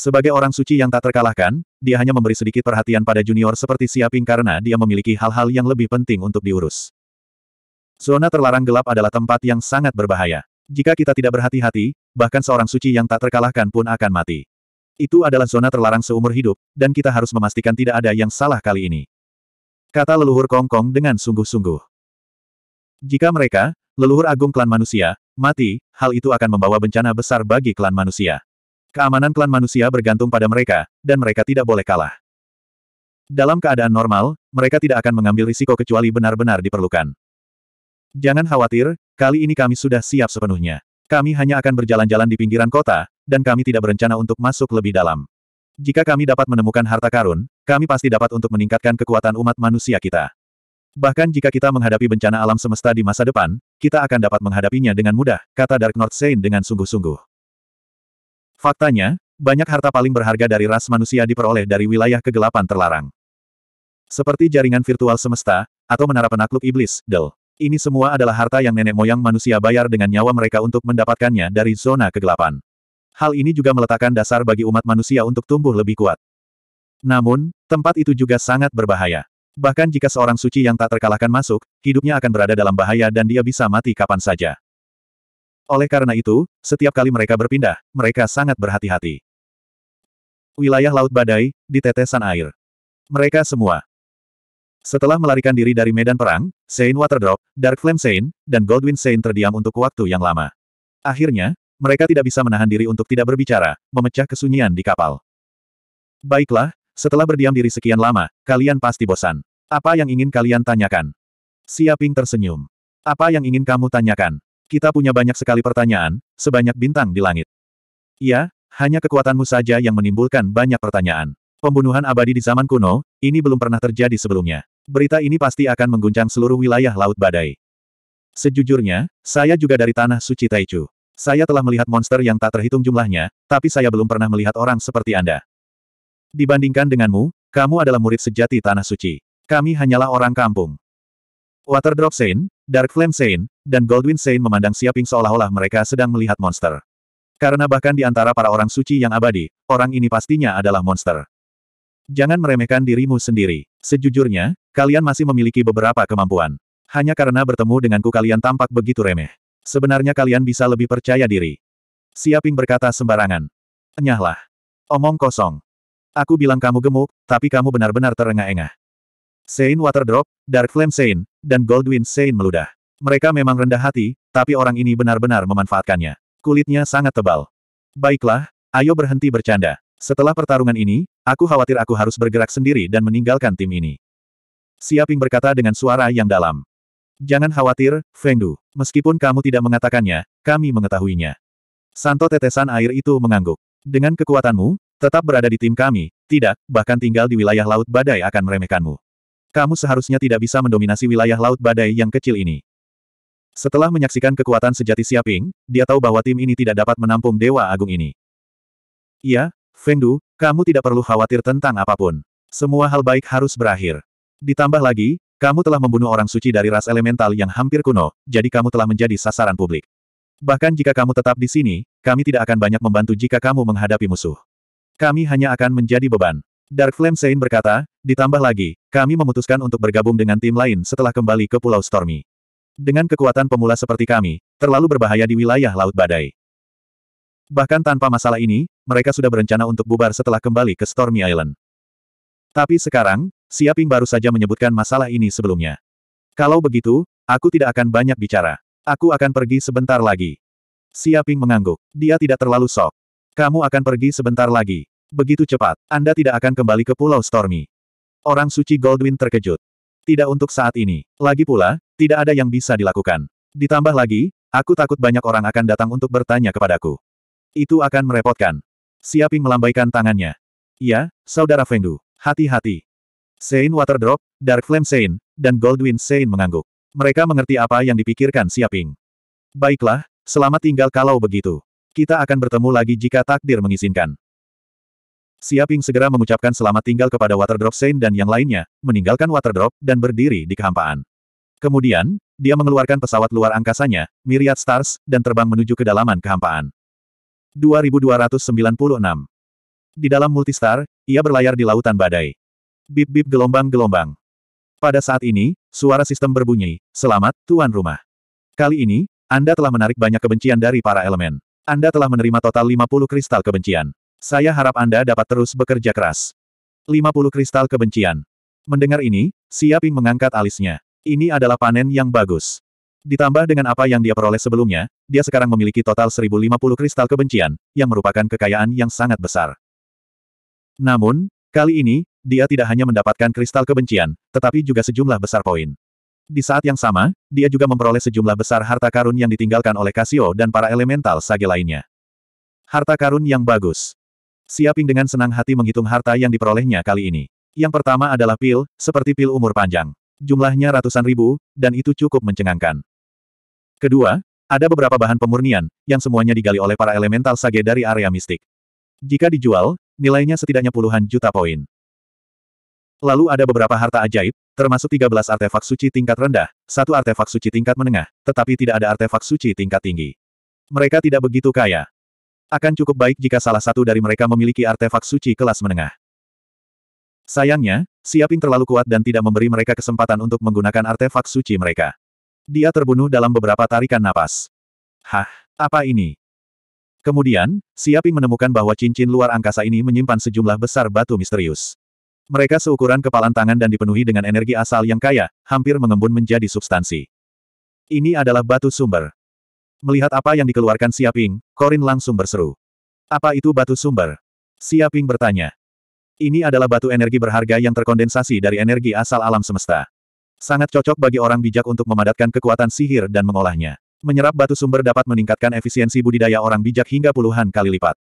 Sebagai orang suci yang tak terkalahkan, dia hanya memberi sedikit perhatian pada junior seperti Siaping karena dia memiliki hal-hal yang lebih penting untuk diurus. Zona terlarang gelap adalah tempat yang sangat berbahaya. Jika kita tidak berhati-hati, bahkan seorang suci yang tak terkalahkan pun akan mati. Itu adalah zona terlarang seumur hidup, dan kita harus memastikan tidak ada yang salah kali ini. Kata leluhur Kongkong Kong dengan sungguh-sungguh. Jika mereka, leluhur agung klan manusia, mati, hal itu akan membawa bencana besar bagi klan manusia. Keamanan klan manusia bergantung pada mereka, dan mereka tidak boleh kalah. Dalam keadaan normal, mereka tidak akan mengambil risiko kecuali benar-benar diperlukan. Jangan khawatir, kali ini kami sudah siap sepenuhnya. Kami hanya akan berjalan-jalan di pinggiran kota, dan kami tidak berencana untuk masuk lebih dalam. Jika kami dapat menemukan harta karun, kami pasti dapat untuk meningkatkan kekuatan umat manusia kita. Bahkan jika kita menghadapi bencana alam semesta di masa depan, kita akan dapat menghadapinya dengan mudah, kata Dark North Saint dengan sungguh-sungguh. Faktanya, banyak harta paling berharga dari ras manusia diperoleh dari wilayah kegelapan terlarang. Seperti jaringan virtual semesta, atau menara penakluk iblis, Del. Ini semua adalah harta yang nenek moyang manusia bayar dengan nyawa mereka untuk mendapatkannya dari zona kegelapan. Hal ini juga meletakkan dasar bagi umat manusia untuk tumbuh lebih kuat. Namun, tempat itu juga sangat berbahaya. Bahkan jika seorang suci yang tak terkalahkan masuk, hidupnya akan berada dalam bahaya dan dia bisa mati kapan saja. Oleh karena itu, setiap kali mereka berpindah, mereka sangat berhati-hati. Wilayah Laut Badai, di tetesan air. Mereka semua. Setelah melarikan diri dari medan perang, Sein Waterdrop, Dark Flame Sein, dan Goldwyn Sein terdiam untuk waktu yang lama. Akhirnya, mereka tidak bisa menahan diri untuk tidak berbicara, memecah kesunyian di kapal. Baiklah, setelah berdiam diri sekian lama, kalian pasti bosan. Apa yang ingin kalian tanyakan? Siaping tersenyum. Apa yang ingin kamu tanyakan? Kita punya banyak sekali pertanyaan, sebanyak bintang di langit. Iya, hanya kekuatanmu saja yang menimbulkan banyak pertanyaan. Pembunuhan abadi di zaman kuno, ini belum pernah terjadi sebelumnya. Berita ini pasti akan mengguncang seluruh wilayah Laut Badai. Sejujurnya, saya juga dari Tanah Suci Taichu. Saya telah melihat monster yang tak terhitung jumlahnya, tapi saya belum pernah melihat orang seperti Anda. Dibandingkan denganmu, kamu adalah murid sejati Tanah Suci. Kami hanyalah orang kampung. Waterdrop Saint, Dark Flame Saint, dan Goldwyn Sein memandang Siaping seolah-olah mereka sedang melihat monster. Karena bahkan di antara para orang suci yang abadi, orang ini pastinya adalah monster. Jangan meremehkan dirimu sendiri. Sejujurnya, kalian masih memiliki beberapa kemampuan. Hanya karena bertemu denganku kalian tampak begitu remeh. Sebenarnya kalian bisa lebih percaya diri. Siaping berkata sembarangan. Enyahlah. Omong kosong. Aku bilang kamu gemuk, tapi kamu benar-benar terengah-engah. Sein Waterdrop, Dark Flame Sein, dan Goldwyn Sein meludah. Mereka memang rendah hati, tapi orang ini benar-benar memanfaatkannya. Kulitnya sangat tebal. Baiklah, ayo berhenti bercanda. Setelah pertarungan ini, aku khawatir aku harus bergerak sendiri dan meninggalkan tim ini. Siaping berkata dengan suara yang dalam. Jangan khawatir, Fengdu. Meskipun kamu tidak mengatakannya, kami mengetahuinya. Santo tetesan air itu mengangguk. Dengan kekuatanmu, tetap berada di tim kami, tidak, bahkan tinggal di wilayah Laut Badai akan meremehkanmu. Kamu seharusnya tidak bisa mendominasi wilayah Laut Badai yang kecil ini. Setelah menyaksikan kekuatan sejati Siaping, dia tahu bahwa tim ini tidak dapat menampung Dewa Agung ini. Iya, Fengdu, kamu tidak perlu khawatir tentang apapun. Semua hal baik harus berakhir. Ditambah lagi, kamu telah membunuh orang suci dari ras elemental yang hampir kuno, jadi kamu telah menjadi sasaran publik. Bahkan jika kamu tetap di sini, kami tidak akan banyak membantu jika kamu menghadapi musuh. Kami hanya akan menjadi beban. Dark Flame Sein berkata, ditambah lagi, kami memutuskan untuk bergabung dengan tim lain setelah kembali ke Pulau Stormy dengan kekuatan pemula seperti kami, terlalu berbahaya di wilayah Laut Badai. Bahkan tanpa masalah ini, mereka sudah berencana untuk bubar setelah kembali ke Stormy Island. Tapi sekarang, Siaping baru saja menyebutkan masalah ini sebelumnya. Kalau begitu, aku tidak akan banyak bicara. Aku akan pergi sebentar lagi. Siaping mengangguk. Dia tidak terlalu sok. Kamu akan pergi sebentar lagi. Begitu cepat, Anda tidak akan kembali ke Pulau Stormy. Orang suci Goldwyn terkejut. Tidak untuk saat ini. Lagi pula, tidak ada yang bisa dilakukan. Ditambah lagi, aku takut banyak orang akan datang untuk bertanya kepadaku. Itu akan merepotkan. Siaping melambaikan tangannya. Ya, Saudara Fengdu, hati-hati. Sein Waterdrop, Dark Flame Sein, dan Goldwyn Sein mengangguk. Mereka mengerti apa yang dipikirkan Siaping. Baiklah, selamat tinggal kalau begitu. Kita akan bertemu lagi jika takdir mengizinkan. Siaping segera mengucapkan selamat tinggal kepada Waterdrop Sein dan yang lainnya, meninggalkan Waterdrop, dan berdiri di kehampaan. Kemudian, dia mengeluarkan pesawat luar angkasanya, Myriad Stars, dan terbang menuju kedalaman kehampaan. 2296 Di dalam multistar, ia berlayar di lautan badai. Bip-bip gelombang-gelombang. Pada saat ini, suara sistem berbunyi, Selamat, Tuan Rumah. Kali ini, Anda telah menarik banyak kebencian dari para elemen. Anda telah menerima total 50 kristal kebencian. Saya harap Anda dapat terus bekerja keras. 50 kristal kebencian. Mendengar ini, Siaping mengangkat alisnya. Ini adalah panen yang bagus. Ditambah dengan apa yang dia peroleh sebelumnya, dia sekarang memiliki total 1050 kristal kebencian, yang merupakan kekayaan yang sangat besar. Namun, kali ini, dia tidak hanya mendapatkan kristal kebencian, tetapi juga sejumlah besar poin. Di saat yang sama, dia juga memperoleh sejumlah besar harta karun yang ditinggalkan oleh Casio dan para elemental sage lainnya. Harta karun yang bagus. Siaping dengan senang hati menghitung harta yang diperolehnya kali ini. Yang pertama adalah pil, seperti pil umur panjang jumlahnya ratusan ribu, dan itu cukup mencengangkan. Kedua, ada beberapa bahan pemurnian, yang semuanya digali oleh para elemental sage dari area mistik. Jika dijual, nilainya setidaknya puluhan juta poin. Lalu ada beberapa harta ajaib, termasuk 13 artefak suci tingkat rendah, satu artefak suci tingkat menengah, tetapi tidak ada artefak suci tingkat tinggi. Mereka tidak begitu kaya. Akan cukup baik jika salah satu dari mereka memiliki artefak suci kelas menengah. Sayangnya, Siaping terlalu kuat dan tidak memberi mereka kesempatan untuk menggunakan artefak suci mereka. Dia terbunuh dalam beberapa tarikan napas. Hah, apa ini? Kemudian, Siaping menemukan bahwa cincin luar angkasa ini menyimpan sejumlah besar batu misterius. Mereka seukuran kepalan tangan dan dipenuhi dengan energi asal yang kaya, hampir mengembun menjadi substansi. Ini adalah batu sumber. Melihat apa yang dikeluarkan Siaping, Korin langsung berseru. Apa itu batu sumber? Siaping bertanya. Ini adalah batu energi berharga yang terkondensasi dari energi asal alam semesta. Sangat cocok bagi orang bijak untuk memadatkan kekuatan sihir dan mengolahnya. Menyerap batu sumber dapat meningkatkan efisiensi budidaya orang bijak hingga puluhan kali lipat.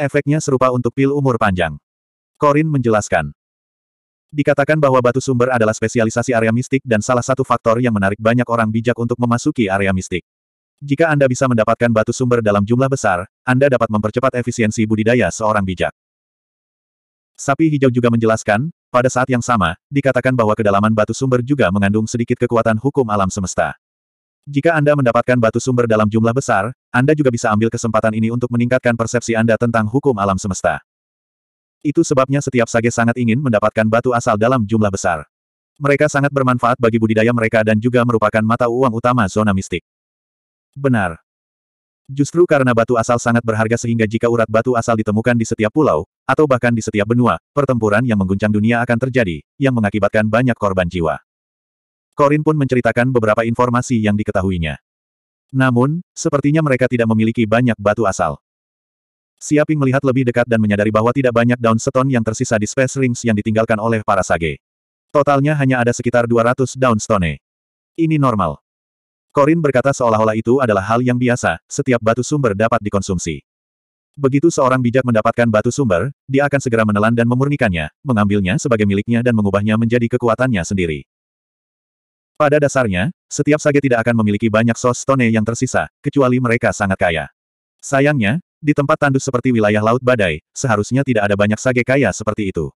Efeknya serupa untuk pil umur panjang. Corin menjelaskan. Dikatakan bahwa batu sumber adalah spesialisasi area mistik dan salah satu faktor yang menarik banyak orang bijak untuk memasuki area mistik. Jika Anda bisa mendapatkan batu sumber dalam jumlah besar, Anda dapat mempercepat efisiensi budidaya seorang bijak. Sapi hijau juga menjelaskan, pada saat yang sama, dikatakan bahwa kedalaman batu sumber juga mengandung sedikit kekuatan hukum alam semesta. Jika Anda mendapatkan batu sumber dalam jumlah besar, Anda juga bisa ambil kesempatan ini untuk meningkatkan persepsi Anda tentang hukum alam semesta. Itu sebabnya setiap sage sangat ingin mendapatkan batu asal dalam jumlah besar. Mereka sangat bermanfaat bagi budidaya mereka dan juga merupakan mata uang utama zona mistik. Benar. Justru karena batu asal sangat berharga sehingga jika urat batu asal ditemukan di setiap pulau, atau bahkan di setiap benua, pertempuran yang mengguncang dunia akan terjadi, yang mengakibatkan banyak korban jiwa. Korin pun menceritakan beberapa informasi yang diketahuinya. Namun, sepertinya mereka tidak memiliki banyak batu asal. Siaping melihat lebih dekat dan menyadari bahwa tidak banyak daun seton yang tersisa di space rings yang ditinggalkan oleh para sage. Totalnya hanya ada sekitar 200 daun stone. Ini normal. Korin berkata seolah-olah itu adalah hal yang biasa, setiap batu sumber dapat dikonsumsi. Begitu seorang bijak mendapatkan batu sumber, dia akan segera menelan dan memurnikannya, mengambilnya sebagai miliknya dan mengubahnya menjadi kekuatannya sendiri. Pada dasarnya, setiap sage tidak akan memiliki banyak sos stone yang tersisa, kecuali mereka sangat kaya. Sayangnya, di tempat tandus seperti wilayah Laut Badai, seharusnya tidak ada banyak sage kaya seperti itu.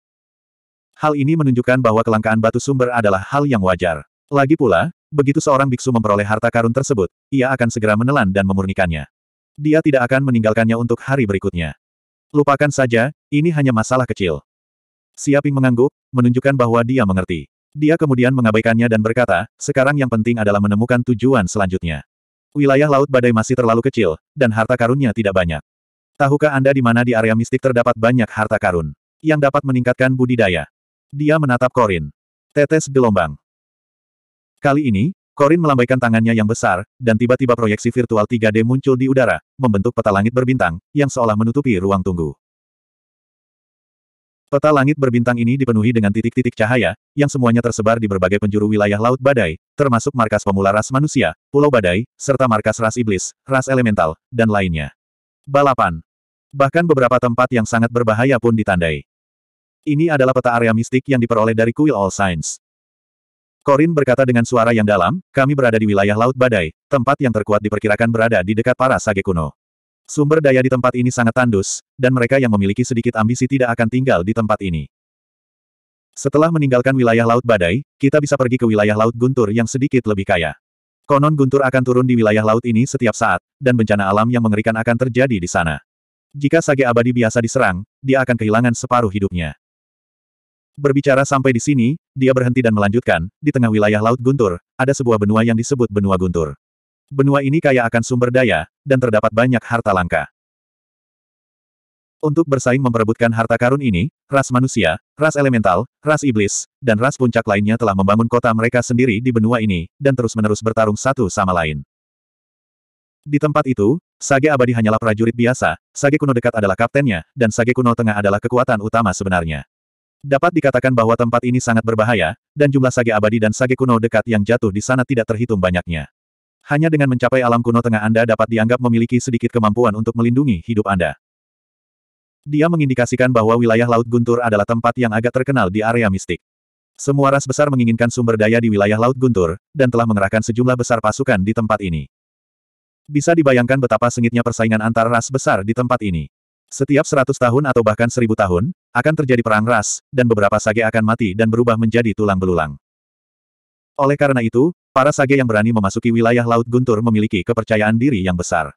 Hal ini menunjukkan bahwa kelangkaan batu sumber adalah hal yang wajar. Lagi pula, Begitu seorang biksu memperoleh harta karun tersebut, ia akan segera menelan dan memurnikannya. Dia tidak akan meninggalkannya untuk hari berikutnya. Lupakan saja, ini hanya masalah kecil. Siaping mengangguk, menunjukkan bahwa dia mengerti. Dia kemudian mengabaikannya dan berkata, sekarang yang penting adalah menemukan tujuan selanjutnya. Wilayah Laut Badai masih terlalu kecil, dan harta karunnya tidak banyak. Tahukah Anda di mana di area mistik terdapat banyak harta karun? Yang dapat meningkatkan budidaya. Dia menatap Korin. Tetes gelombang. Kali ini, Korin melambaikan tangannya yang besar, dan tiba-tiba proyeksi virtual 3D muncul di udara, membentuk peta langit berbintang, yang seolah menutupi ruang tunggu. Peta langit berbintang ini dipenuhi dengan titik-titik cahaya, yang semuanya tersebar di berbagai penjuru wilayah Laut Badai, termasuk markas pemula ras manusia, Pulau Badai, serta markas ras iblis, ras elemental, dan lainnya. Balapan. Bahkan beberapa tempat yang sangat berbahaya pun ditandai. Ini adalah peta area mistik yang diperoleh dari Kuil All Signs. Korin berkata dengan suara yang dalam, kami berada di wilayah Laut Badai, tempat yang terkuat diperkirakan berada di dekat para sage kuno. Sumber daya di tempat ini sangat tandus, dan mereka yang memiliki sedikit ambisi tidak akan tinggal di tempat ini. Setelah meninggalkan wilayah Laut Badai, kita bisa pergi ke wilayah Laut Guntur yang sedikit lebih kaya. Konon Guntur akan turun di wilayah laut ini setiap saat, dan bencana alam yang mengerikan akan terjadi di sana. Jika sage abadi biasa diserang, dia akan kehilangan separuh hidupnya. Berbicara sampai di sini, dia berhenti dan melanjutkan, di tengah wilayah Laut Guntur, ada sebuah benua yang disebut Benua Guntur. Benua ini kaya akan sumber daya, dan terdapat banyak harta langka. Untuk bersaing memperebutkan harta karun ini, ras manusia, ras elemental, ras iblis, dan ras puncak lainnya telah membangun kota mereka sendiri di benua ini, dan terus-menerus bertarung satu sama lain. Di tempat itu, Sage Abadi hanyalah prajurit biasa, Sage Kuno dekat adalah kaptennya, dan Sage Kuno tengah adalah kekuatan utama sebenarnya. Dapat dikatakan bahwa tempat ini sangat berbahaya, dan jumlah sage abadi dan sage kuno dekat yang jatuh di sana tidak terhitung banyaknya. Hanya dengan mencapai alam kuno tengah Anda dapat dianggap memiliki sedikit kemampuan untuk melindungi hidup Anda. Dia mengindikasikan bahwa wilayah Laut Guntur adalah tempat yang agak terkenal di area mistik. Semua ras besar menginginkan sumber daya di wilayah Laut Guntur, dan telah mengerahkan sejumlah besar pasukan di tempat ini. Bisa dibayangkan betapa sengitnya persaingan antar ras besar di tempat ini. Setiap seratus tahun atau bahkan seribu tahun, akan terjadi perang ras, dan beberapa sage akan mati dan berubah menjadi tulang belulang. Oleh karena itu, para sage yang berani memasuki wilayah Laut Guntur memiliki kepercayaan diri yang besar.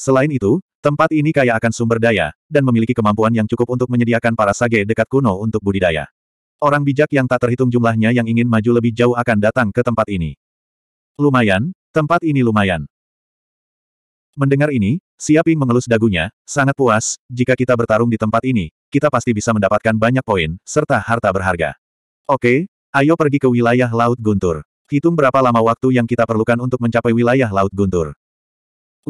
Selain itu, tempat ini kaya akan sumber daya, dan memiliki kemampuan yang cukup untuk menyediakan para sage dekat kuno untuk budidaya. Orang bijak yang tak terhitung jumlahnya yang ingin maju lebih jauh akan datang ke tempat ini. Lumayan, tempat ini lumayan. Mendengar ini, Siaping mengelus dagunya, sangat puas, jika kita bertarung di tempat ini, kita pasti bisa mendapatkan banyak poin, serta harta berharga. Oke, ayo pergi ke wilayah Laut Guntur. Hitung berapa lama waktu yang kita perlukan untuk mencapai wilayah Laut Guntur.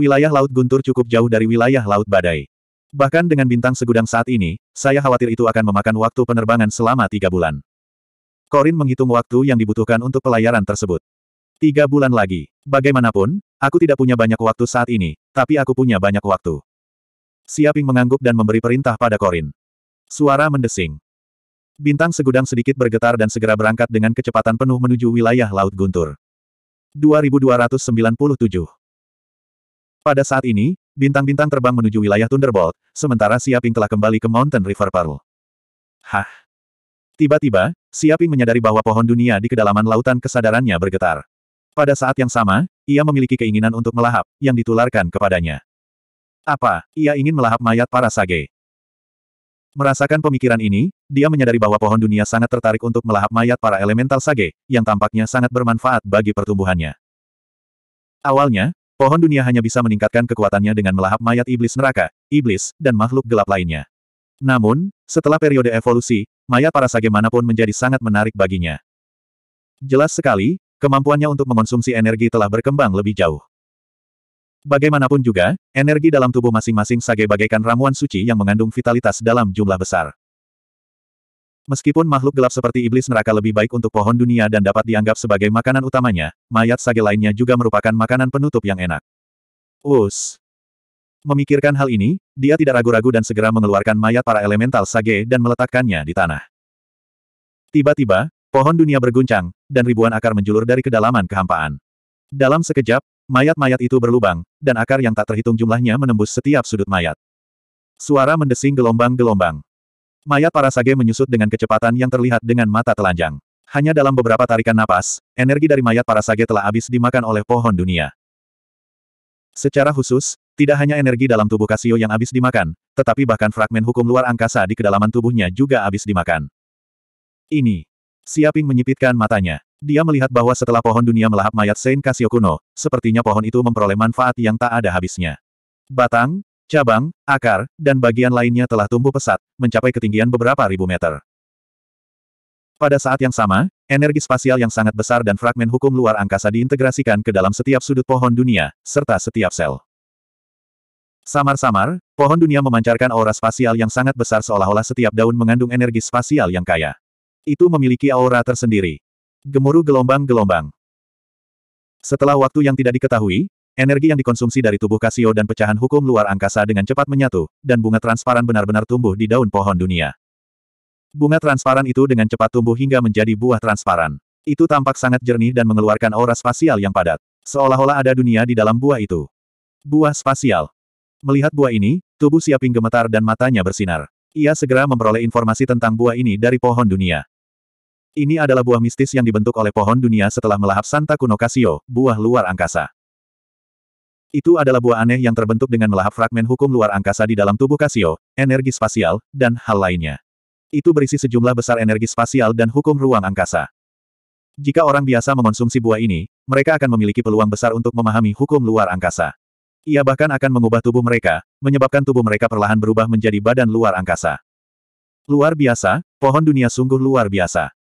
Wilayah Laut Guntur cukup jauh dari wilayah Laut Badai. Bahkan dengan bintang segudang saat ini, saya khawatir itu akan memakan waktu penerbangan selama tiga bulan. Korin menghitung waktu yang dibutuhkan untuk pelayaran tersebut. Tiga bulan lagi. Bagaimanapun, aku tidak punya banyak waktu saat ini, tapi aku punya banyak waktu. Siaping mengangguk dan memberi perintah pada Korin. Suara mendesing. Bintang segudang sedikit bergetar dan segera berangkat dengan kecepatan penuh menuju wilayah Laut Guntur. 2297 Pada saat ini, bintang-bintang terbang menuju wilayah Thunderbolt, sementara Siaping telah kembali ke Mountain River Pearl. Hah? Tiba-tiba, Siaping menyadari bahwa pohon dunia di kedalaman lautan kesadarannya bergetar. Pada saat yang sama, ia memiliki keinginan untuk melahap, yang ditularkan kepadanya. Apa, ia ingin melahap mayat para sage? Merasakan pemikiran ini, dia menyadari bahwa pohon dunia sangat tertarik untuk melahap mayat para elemental sage, yang tampaknya sangat bermanfaat bagi pertumbuhannya. Awalnya, pohon dunia hanya bisa meningkatkan kekuatannya dengan melahap mayat iblis neraka, iblis, dan makhluk gelap lainnya. Namun, setelah periode evolusi, mayat para sage manapun menjadi sangat menarik baginya. Jelas sekali, Kemampuannya untuk mengonsumsi energi telah berkembang lebih jauh. Bagaimanapun juga, energi dalam tubuh masing-masing sage bagaikan ramuan suci yang mengandung vitalitas dalam jumlah besar. Meskipun makhluk gelap seperti iblis neraka lebih baik untuk pohon dunia dan dapat dianggap sebagai makanan utamanya, mayat sage lainnya juga merupakan makanan penutup yang enak. Us. Memikirkan hal ini, dia tidak ragu-ragu dan segera mengeluarkan mayat para elemental sage dan meletakkannya di tanah. Tiba-tiba, Pohon dunia berguncang, dan ribuan akar menjulur dari kedalaman kehampaan. Dalam sekejap, mayat-mayat itu berlubang, dan akar yang tak terhitung jumlahnya menembus setiap sudut mayat. Suara mendesing gelombang-gelombang. Mayat para sage menyusut dengan kecepatan yang terlihat dengan mata telanjang. Hanya dalam beberapa tarikan napas, energi dari mayat para sage telah habis dimakan oleh pohon dunia. Secara khusus, tidak hanya energi dalam tubuh Casio yang habis dimakan, tetapi bahkan fragmen hukum luar angkasa di kedalaman tubuhnya juga habis dimakan. Ini Siaping menyipitkan matanya. Dia melihat bahwa setelah pohon dunia melahap mayat Saint Casio kuno, sepertinya pohon itu memperoleh manfaat yang tak ada habisnya. Batang, cabang, akar, dan bagian lainnya telah tumbuh pesat, mencapai ketinggian beberapa ribu meter. Pada saat yang sama, energi spasial yang sangat besar dan fragmen hukum luar angkasa diintegrasikan ke dalam setiap sudut pohon dunia, serta setiap sel. Samar-samar, pohon dunia memancarkan aura spasial yang sangat besar seolah-olah setiap daun mengandung energi spasial yang kaya. Itu memiliki aura tersendiri. Gemuruh gelombang-gelombang. Setelah waktu yang tidak diketahui, energi yang dikonsumsi dari tubuh Casio dan pecahan hukum luar angkasa dengan cepat menyatu, dan bunga transparan benar-benar tumbuh di daun pohon dunia. Bunga transparan itu dengan cepat tumbuh hingga menjadi buah transparan. Itu tampak sangat jernih dan mengeluarkan aura spasial yang padat. Seolah-olah ada dunia di dalam buah itu. Buah spasial. Melihat buah ini, tubuh Siaping gemetar dan matanya bersinar. Ia segera memperoleh informasi tentang buah ini dari pohon dunia. Ini adalah buah mistis yang dibentuk oleh pohon dunia setelah melahap Santa Kuno Casio, buah luar angkasa. Itu adalah buah aneh yang terbentuk dengan melahap fragmen hukum luar angkasa di dalam tubuh Casio, energi spasial, dan hal lainnya. Itu berisi sejumlah besar energi spasial dan hukum ruang angkasa. Jika orang biasa mengonsumsi buah ini, mereka akan memiliki peluang besar untuk memahami hukum luar angkasa. Ia bahkan akan mengubah tubuh mereka, menyebabkan tubuh mereka perlahan berubah menjadi badan luar angkasa. Luar biasa, pohon dunia sungguh luar biasa.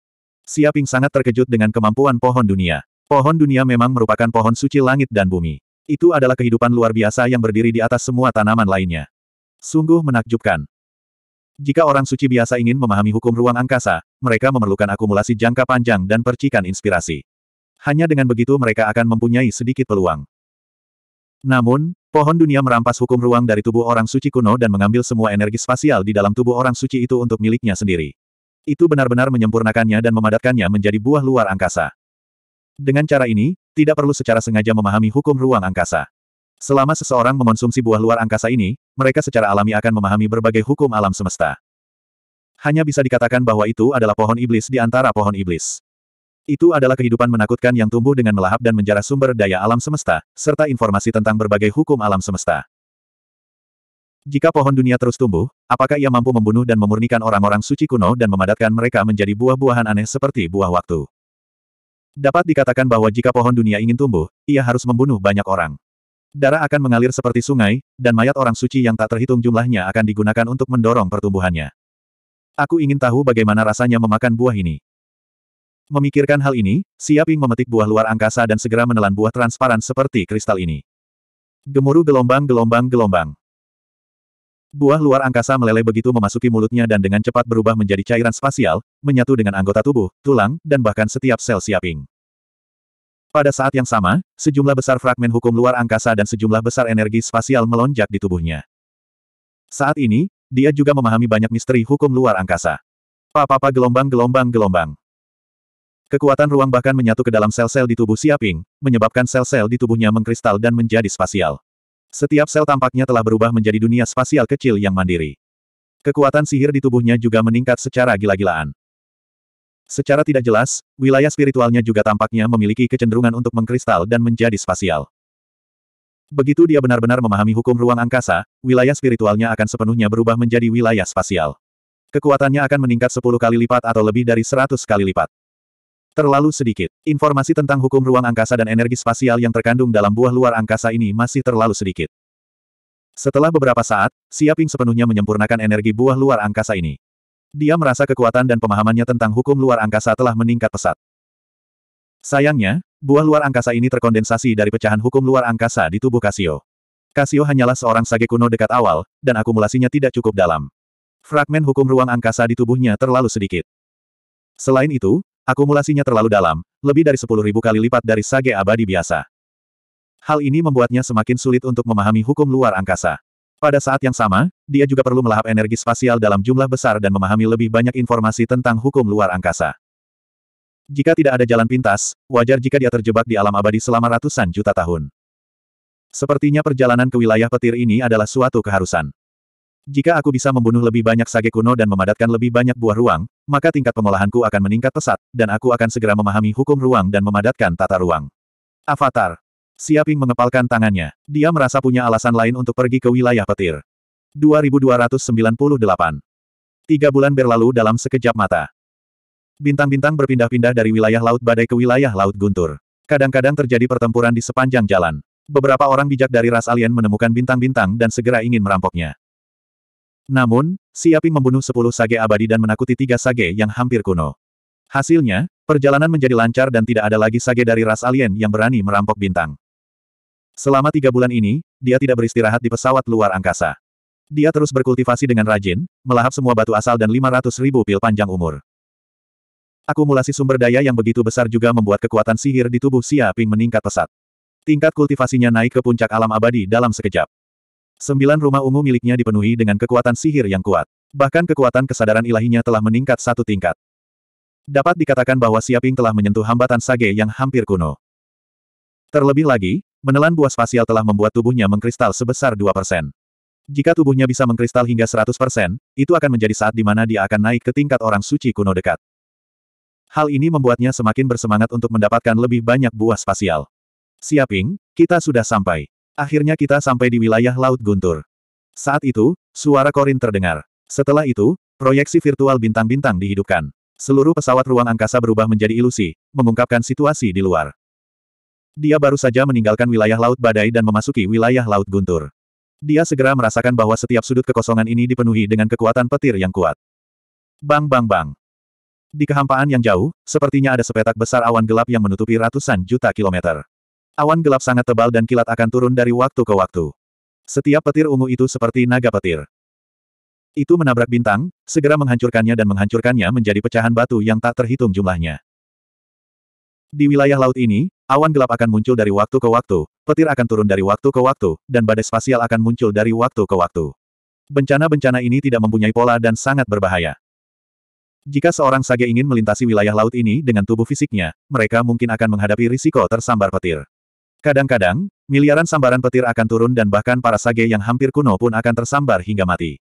Siaping sangat terkejut dengan kemampuan pohon dunia. Pohon dunia memang merupakan pohon suci langit dan bumi. Itu adalah kehidupan luar biasa yang berdiri di atas semua tanaman lainnya. Sungguh menakjubkan. Jika orang suci biasa ingin memahami hukum ruang angkasa, mereka memerlukan akumulasi jangka panjang dan percikan inspirasi. Hanya dengan begitu mereka akan mempunyai sedikit peluang. Namun, pohon dunia merampas hukum ruang dari tubuh orang suci kuno dan mengambil semua energi spasial di dalam tubuh orang suci itu untuk miliknya sendiri. Itu benar-benar menyempurnakannya dan memadatkannya menjadi buah luar angkasa. Dengan cara ini, tidak perlu secara sengaja memahami hukum ruang angkasa. Selama seseorang mengonsumsi buah luar angkasa ini, mereka secara alami akan memahami berbagai hukum alam semesta. Hanya bisa dikatakan bahwa itu adalah pohon iblis di antara pohon iblis. Itu adalah kehidupan menakutkan yang tumbuh dengan melahap dan menjarah sumber daya alam semesta, serta informasi tentang berbagai hukum alam semesta. Jika pohon dunia terus tumbuh, apakah ia mampu membunuh dan memurnikan orang-orang suci kuno dan memadatkan mereka menjadi buah-buahan aneh seperti buah waktu? Dapat dikatakan bahwa jika pohon dunia ingin tumbuh, ia harus membunuh banyak orang. Darah akan mengalir seperti sungai, dan mayat orang suci yang tak terhitung jumlahnya akan digunakan untuk mendorong pertumbuhannya. Aku ingin tahu bagaimana rasanya memakan buah ini. Memikirkan hal ini, Siaping memetik buah luar angkasa dan segera menelan buah transparan seperti kristal ini. Gemuruh gelombang-gelombang-gelombang. Buah luar angkasa meleleh begitu memasuki mulutnya dan dengan cepat berubah menjadi cairan spasial, menyatu dengan anggota tubuh, tulang, dan bahkan setiap sel Siaping. Pada saat yang sama, sejumlah besar fragmen hukum luar angkasa dan sejumlah besar energi spasial melonjak di tubuhnya. Saat ini, dia juga memahami banyak misteri hukum luar angkasa. Papa-papa gelombang-gelombang-gelombang. Kekuatan ruang bahkan menyatu ke dalam sel-sel di tubuh Siaping, menyebabkan sel-sel di tubuhnya mengkristal dan menjadi spasial. Setiap sel tampaknya telah berubah menjadi dunia spasial kecil yang mandiri. Kekuatan sihir di tubuhnya juga meningkat secara gila-gilaan. Secara tidak jelas, wilayah spiritualnya juga tampaknya memiliki kecenderungan untuk mengkristal dan menjadi spasial. Begitu dia benar-benar memahami hukum ruang angkasa, wilayah spiritualnya akan sepenuhnya berubah menjadi wilayah spasial. Kekuatannya akan meningkat 10 kali lipat atau lebih dari 100 kali lipat. Terlalu sedikit. Informasi tentang hukum ruang angkasa dan energi spasial yang terkandung dalam buah luar angkasa ini masih terlalu sedikit. Setelah beberapa saat, Siaping sepenuhnya menyempurnakan energi buah luar angkasa ini. Dia merasa kekuatan dan pemahamannya tentang hukum luar angkasa telah meningkat pesat. Sayangnya, buah luar angkasa ini terkondensasi dari pecahan hukum luar angkasa di tubuh Casio. Casio hanyalah seorang sage kuno dekat awal, dan akumulasinya tidak cukup dalam. Fragmen hukum ruang angkasa di tubuhnya terlalu sedikit. Selain itu, Akumulasinya terlalu dalam, lebih dari sepuluh ribu kali lipat dari sage abadi biasa. Hal ini membuatnya semakin sulit untuk memahami hukum luar angkasa. Pada saat yang sama, dia juga perlu melahap energi spasial dalam jumlah besar dan memahami lebih banyak informasi tentang hukum luar angkasa. Jika tidak ada jalan pintas, wajar jika dia terjebak di alam abadi selama ratusan juta tahun. Sepertinya perjalanan ke wilayah petir ini adalah suatu keharusan. Jika aku bisa membunuh lebih banyak sage kuno dan memadatkan lebih banyak buah ruang, maka tingkat pengolahanku akan meningkat pesat, dan aku akan segera memahami hukum ruang dan memadatkan tata ruang. Avatar. Siaping mengepalkan tangannya. Dia merasa punya alasan lain untuk pergi ke wilayah petir. 2298. Tiga bulan berlalu dalam sekejap mata. Bintang-bintang berpindah-pindah dari wilayah Laut Badai ke wilayah Laut Guntur. Kadang-kadang terjadi pertempuran di sepanjang jalan. Beberapa orang bijak dari ras alien menemukan bintang-bintang dan segera ingin merampoknya. Namun, Siaping membunuh sepuluh sage abadi dan menakuti tiga sage yang hampir kuno. Hasilnya, perjalanan menjadi lancar dan tidak ada lagi sage dari ras alien yang berani merampok bintang. Selama tiga bulan ini, dia tidak beristirahat di pesawat luar angkasa. Dia terus berkultivasi dengan rajin, melahap semua batu asal dan lima ratus ribu pil panjang umur. Akumulasi sumber daya yang begitu besar juga membuat kekuatan sihir di tubuh Siaping meningkat pesat. Tingkat kultivasinya naik ke puncak alam abadi dalam sekejap. Sembilan rumah ungu miliknya dipenuhi dengan kekuatan sihir yang kuat. Bahkan kekuatan kesadaran ilahinya telah meningkat satu tingkat. Dapat dikatakan bahwa Siaping telah menyentuh hambatan sage yang hampir kuno. Terlebih lagi, menelan buah spasial telah membuat tubuhnya mengkristal sebesar 2%. Jika tubuhnya bisa mengkristal hingga 100%, itu akan menjadi saat di mana dia akan naik ke tingkat orang suci kuno dekat. Hal ini membuatnya semakin bersemangat untuk mendapatkan lebih banyak buah spasial. Siaping, kita sudah sampai. Akhirnya kita sampai di wilayah Laut Guntur. Saat itu, suara korin terdengar. Setelah itu, proyeksi virtual bintang-bintang dihidupkan. Seluruh pesawat ruang angkasa berubah menjadi ilusi, mengungkapkan situasi di luar. Dia baru saja meninggalkan wilayah Laut Badai dan memasuki wilayah Laut Guntur. Dia segera merasakan bahwa setiap sudut kekosongan ini dipenuhi dengan kekuatan petir yang kuat. Bang bang bang. Di kehampaan yang jauh, sepertinya ada sepetak besar awan gelap yang menutupi ratusan juta kilometer. Awan gelap sangat tebal dan kilat akan turun dari waktu ke waktu. Setiap petir ungu itu seperti naga petir. Itu menabrak bintang, segera menghancurkannya dan menghancurkannya menjadi pecahan batu yang tak terhitung jumlahnya. Di wilayah laut ini, awan gelap akan muncul dari waktu ke waktu, petir akan turun dari waktu ke waktu, dan badai spasial akan muncul dari waktu ke waktu. Bencana-bencana ini tidak mempunyai pola dan sangat berbahaya. Jika seorang sage ingin melintasi wilayah laut ini dengan tubuh fisiknya, mereka mungkin akan menghadapi risiko tersambar petir. Kadang-kadang, miliaran sambaran petir akan turun dan bahkan para sage yang hampir kuno pun akan tersambar hingga mati.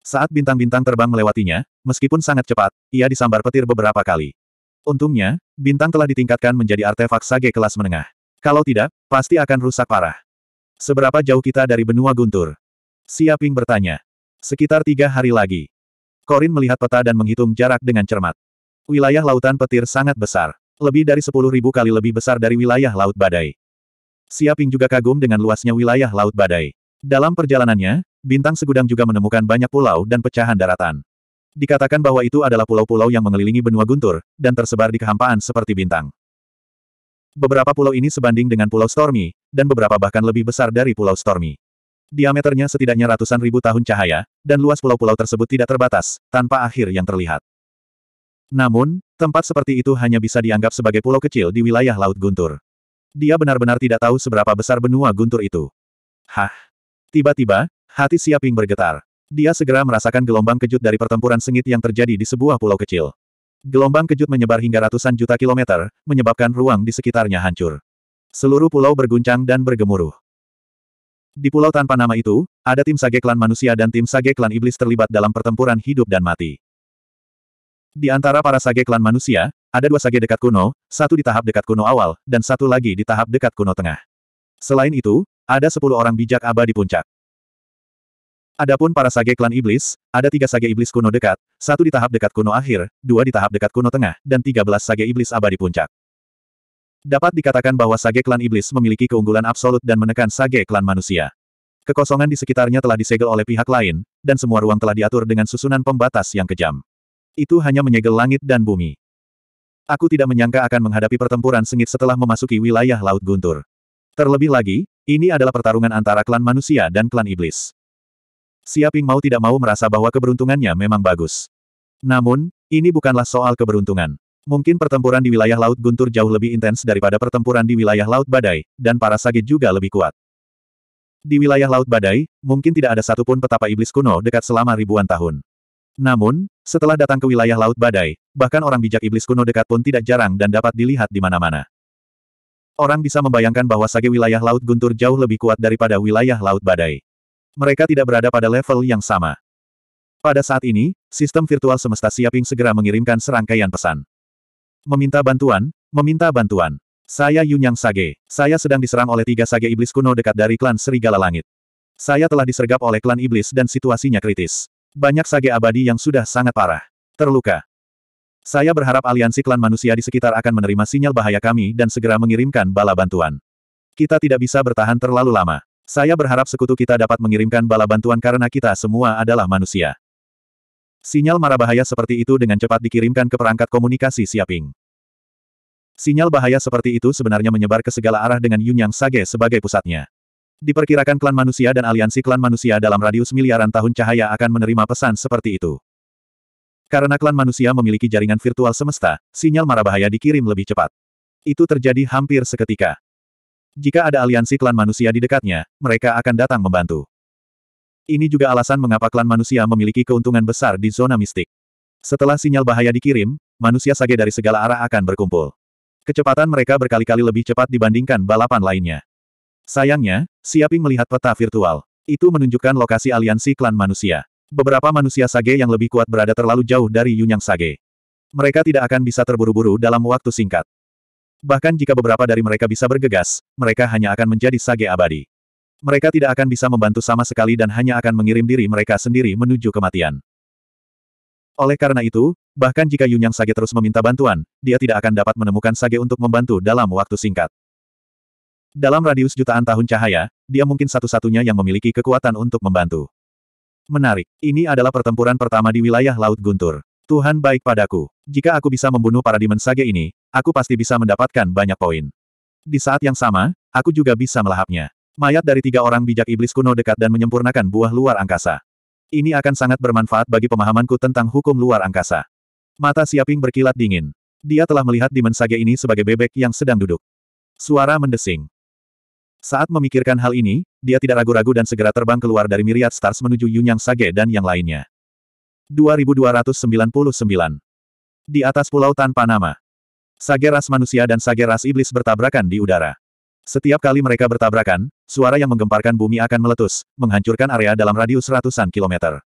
Saat bintang-bintang terbang melewatinya, meskipun sangat cepat, ia disambar petir beberapa kali. Untungnya, bintang telah ditingkatkan menjadi artefak sage kelas menengah. Kalau tidak, pasti akan rusak parah. Seberapa jauh kita dari benua guntur? Siaping bertanya. Sekitar tiga hari lagi. Korin melihat peta dan menghitung jarak dengan cermat. Wilayah lautan petir sangat besar. Lebih dari sepuluh ribu kali lebih besar dari wilayah Laut Badai. Siaping juga kagum dengan luasnya wilayah Laut Badai. Dalam perjalanannya, Bintang Segudang juga menemukan banyak pulau dan pecahan daratan. Dikatakan bahwa itu adalah pulau-pulau yang mengelilingi benua guntur, dan tersebar di kehampaan seperti bintang. Beberapa pulau ini sebanding dengan Pulau Stormy, dan beberapa bahkan lebih besar dari Pulau Stormy. Diameternya setidaknya ratusan ribu tahun cahaya, dan luas pulau-pulau tersebut tidak terbatas, tanpa akhir yang terlihat. Namun, Tempat seperti itu hanya bisa dianggap sebagai pulau kecil di wilayah Laut Guntur. Dia benar-benar tidak tahu seberapa besar benua Guntur itu. Hah? Tiba-tiba, hati Siaping bergetar. Dia segera merasakan gelombang kejut dari pertempuran sengit yang terjadi di sebuah pulau kecil. Gelombang kejut menyebar hingga ratusan juta kilometer, menyebabkan ruang di sekitarnya hancur. Seluruh pulau berguncang dan bergemuruh. Di pulau tanpa nama itu, ada tim Sage Klan Manusia dan tim Sage Klan Iblis terlibat dalam pertempuran hidup dan mati. Di antara para sage klan manusia, ada dua sage dekat kuno, satu di tahap dekat kuno awal, dan satu lagi di tahap dekat kuno tengah. Selain itu, ada sepuluh orang bijak abadi puncak. Adapun para sage klan iblis, ada tiga sage iblis kuno dekat, satu di tahap dekat kuno akhir, dua di tahap dekat kuno tengah, dan tiga belas sage iblis abadi puncak. Dapat dikatakan bahwa sage klan iblis memiliki keunggulan absolut dan menekan sage klan manusia. Kekosongan di sekitarnya telah disegel oleh pihak lain, dan semua ruang telah diatur dengan susunan pembatas yang kejam itu hanya menyegel langit dan bumi. Aku tidak menyangka akan menghadapi pertempuran sengit setelah memasuki wilayah Laut Guntur. Terlebih lagi, ini adalah pertarungan antara klan manusia dan klan iblis. Siaping mau tidak mau merasa bahwa keberuntungannya memang bagus. Namun, ini bukanlah soal keberuntungan. Mungkin pertempuran di wilayah Laut Guntur jauh lebih intens daripada pertempuran di wilayah Laut Badai, dan para Sage juga lebih kuat. Di wilayah Laut Badai, mungkin tidak ada satupun petapa iblis kuno dekat selama ribuan tahun. Namun, setelah datang ke wilayah Laut Badai, bahkan orang bijak iblis kuno dekat pun tidak jarang dan dapat dilihat di mana-mana. Orang bisa membayangkan bahwa sage wilayah Laut Guntur jauh lebih kuat daripada wilayah Laut Badai. Mereka tidak berada pada level yang sama. Pada saat ini, sistem virtual semesta Siaping segera mengirimkan serangkaian pesan. Meminta bantuan, meminta bantuan. Saya Yunyang Sage. Saya sedang diserang oleh tiga sage iblis kuno dekat dari klan Serigala Langit. Saya telah disergap oleh klan iblis dan situasinya kritis. Banyak sage abadi yang sudah sangat parah. Terluka. Saya berharap aliansi klan manusia di sekitar akan menerima sinyal bahaya kami dan segera mengirimkan bala bantuan. Kita tidak bisa bertahan terlalu lama. Saya berharap sekutu kita dapat mengirimkan bala bantuan karena kita semua adalah manusia. Sinyal marah bahaya seperti itu dengan cepat dikirimkan ke perangkat komunikasi Siaping. Sinyal bahaya seperti itu sebenarnya menyebar ke segala arah dengan Yunyang Sage sebagai pusatnya. Diperkirakan klan manusia dan aliansi klan manusia dalam radius miliaran tahun cahaya akan menerima pesan seperti itu. Karena klan manusia memiliki jaringan virtual semesta, sinyal mara bahaya dikirim lebih cepat. Itu terjadi hampir seketika. Jika ada aliansi klan manusia di dekatnya, mereka akan datang membantu. Ini juga alasan mengapa klan manusia memiliki keuntungan besar di zona mistik. Setelah sinyal bahaya dikirim, manusia sage dari segala arah akan berkumpul. Kecepatan mereka berkali-kali lebih cepat dibandingkan balapan lainnya. Sayangnya, Siaping melihat peta virtual. Itu menunjukkan lokasi aliansi klan manusia. Beberapa manusia Sage yang lebih kuat berada terlalu jauh dari Yunyang Sage. Mereka tidak akan bisa terburu-buru dalam waktu singkat. Bahkan jika beberapa dari mereka bisa bergegas, mereka hanya akan menjadi Sage abadi. Mereka tidak akan bisa membantu sama sekali dan hanya akan mengirim diri mereka sendiri menuju kematian. Oleh karena itu, bahkan jika Yunyang Sage terus meminta bantuan, dia tidak akan dapat menemukan Sage untuk membantu dalam waktu singkat. Dalam radius jutaan tahun cahaya, dia mungkin satu-satunya yang memiliki kekuatan untuk membantu. Menarik, ini adalah pertempuran pertama di wilayah Laut Guntur. Tuhan baik padaku. Jika aku bisa membunuh para Sage ini, aku pasti bisa mendapatkan banyak poin. Di saat yang sama, aku juga bisa melahapnya. Mayat dari tiga orang bijak iblis kuno dekat dan menyempurnakan buah luar angkasa. Ini akan sangat bermanfaat bagi pemahamanku tentang hukum luar angkasa. Mata Siaping berkilat dingin. Dia telah melihat Sage ini sebagai bebek yang sedang duduk. Suara mendesing. Saat memikirkan hal ini, dia tidak ragu-ragu dan segera terbang keluar dari Myriad Stars menuju Yunyang Sage dan yang lainnya. 2299 Di atas pulau tanpa nama. Sage ras manusia dan sage ras iblis bertabrakan di udara. Setiap kali mereka bertabrakan, suara yang menggemparkan bumi akan meletus, menghancurkan area dalam radius ratusan kilometer.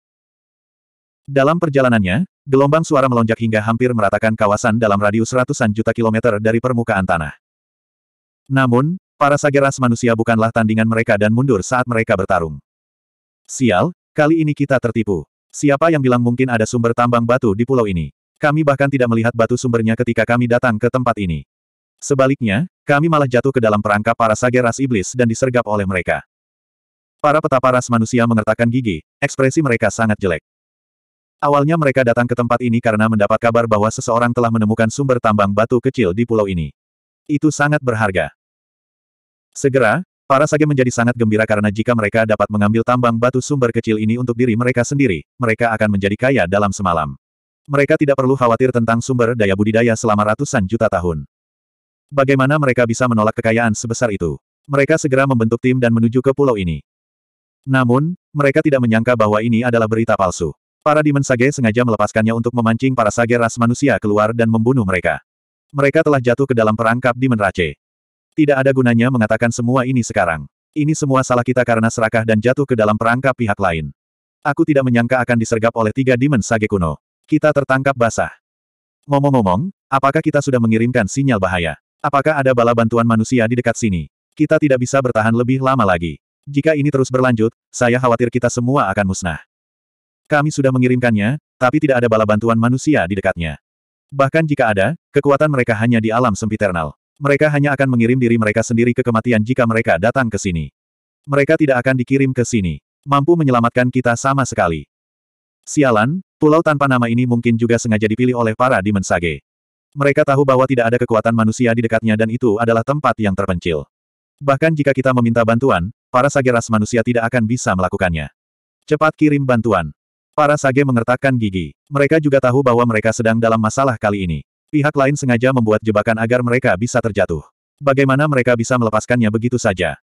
Dalam perjalanannya, gelombang suara melonjak hingga hampir meratakan kawasan dalam radius ratusan juta kilometer dari permukaan tanah. Namun, Para sageras manusia bukanlah tandingan mereka dan mundur saat mereka bertarung. Sial, kali ini kita tertipu. Siapa yang bilang mungkin ada sumber tambang batu di pulau ini? Kami bahkan tidak melihat batu sumbernya ketika kami datang ke tempat ini. Sebaliknya, kami malah jatuh ke dalam perangkap para sageras iblis dan disergap oleh mereka. Para petapa ras manusia mengertakkan gigi, ekspresi mereka sangat jelek. Awalnya mereka datang ke tempat ini karena mendapat kabar bahwa seseorang telah menemukan sumber tambang batu kecil di pulau ini. Itu sangat berharga. Segera, para sage menjadi sangat gembira karena jika mereka dapat mengambil tambang batu sumber kecil ini untuk diri mereka sendiri, mereka akan menjadi kaya dalam semalam. Mereka tidak perlu khawatir tentang sumber daya budidaya selama ratusan juta tahun. Bagaimana mereka bisa menolak kekayaan sebesar itu? Mereka segera membentuk tim dan menuju ke pulau ini. Namun, mereka tidak menyangka bahwa ini adalah berita palsu. Para Demon Sage sengaja melepaskannya untuk memancing para Sage ras manusia keluar dan membunuh mereka. Mereka telah jatuh ke dalam perangkap Demon Rache. Tidak ada gunanya mengatakan semua ini sekarang. Ini semua salah kita karena serakah dan jatuh ke dalam perangkap pihak lain. Aku tidak menyangka akan disergap oleh tiga Demon Sage kuno. Kita tertangkap basah. Ngomong-ngomong, apakah kita sudah mengirimkan sinyal bahaya? Apakah ada bala bantuan manusia di dekat sini? Kita tidak bisa bertahan lebih lama lagi. Jika ini terus berlanjut, saya khawatir kita semua akan musnah. Kami sudah mengirimkannya, tapi tidak ada bala bantuan manusia di dekatnya. Bahkan jika ada, kekuatan mereka hanya di alam sempiternal. Mereka hanya akan mengirim diri mereka sendiri ke kematian jika mereka datang ke sini. Mereka tidak akan dikirim ke sini. Mampu menyelamatkan kita sama sekali. Sialan, pulau tanpa nama ini mungkin juga sengaja dipilih oleh para Demon Sage. Mereka tahu bahwa tidak ada kekuatan manusia di dekatnya dan itu adalah tempat yang terpencil. Bahkan jika kita meminta bantuan, para sage ras manusia tidak akan bisa melakukannya. Cepat kirim bantuan. Para sage mengertakkan gigi. Mereka juga tahu bahwa mereka sedang dalam masalah kali ini. Pihak lain sengaja membuat jebakan agar mereka bisa terjatuh. Bagaimana mereka bisa melepaskannya begitu saja?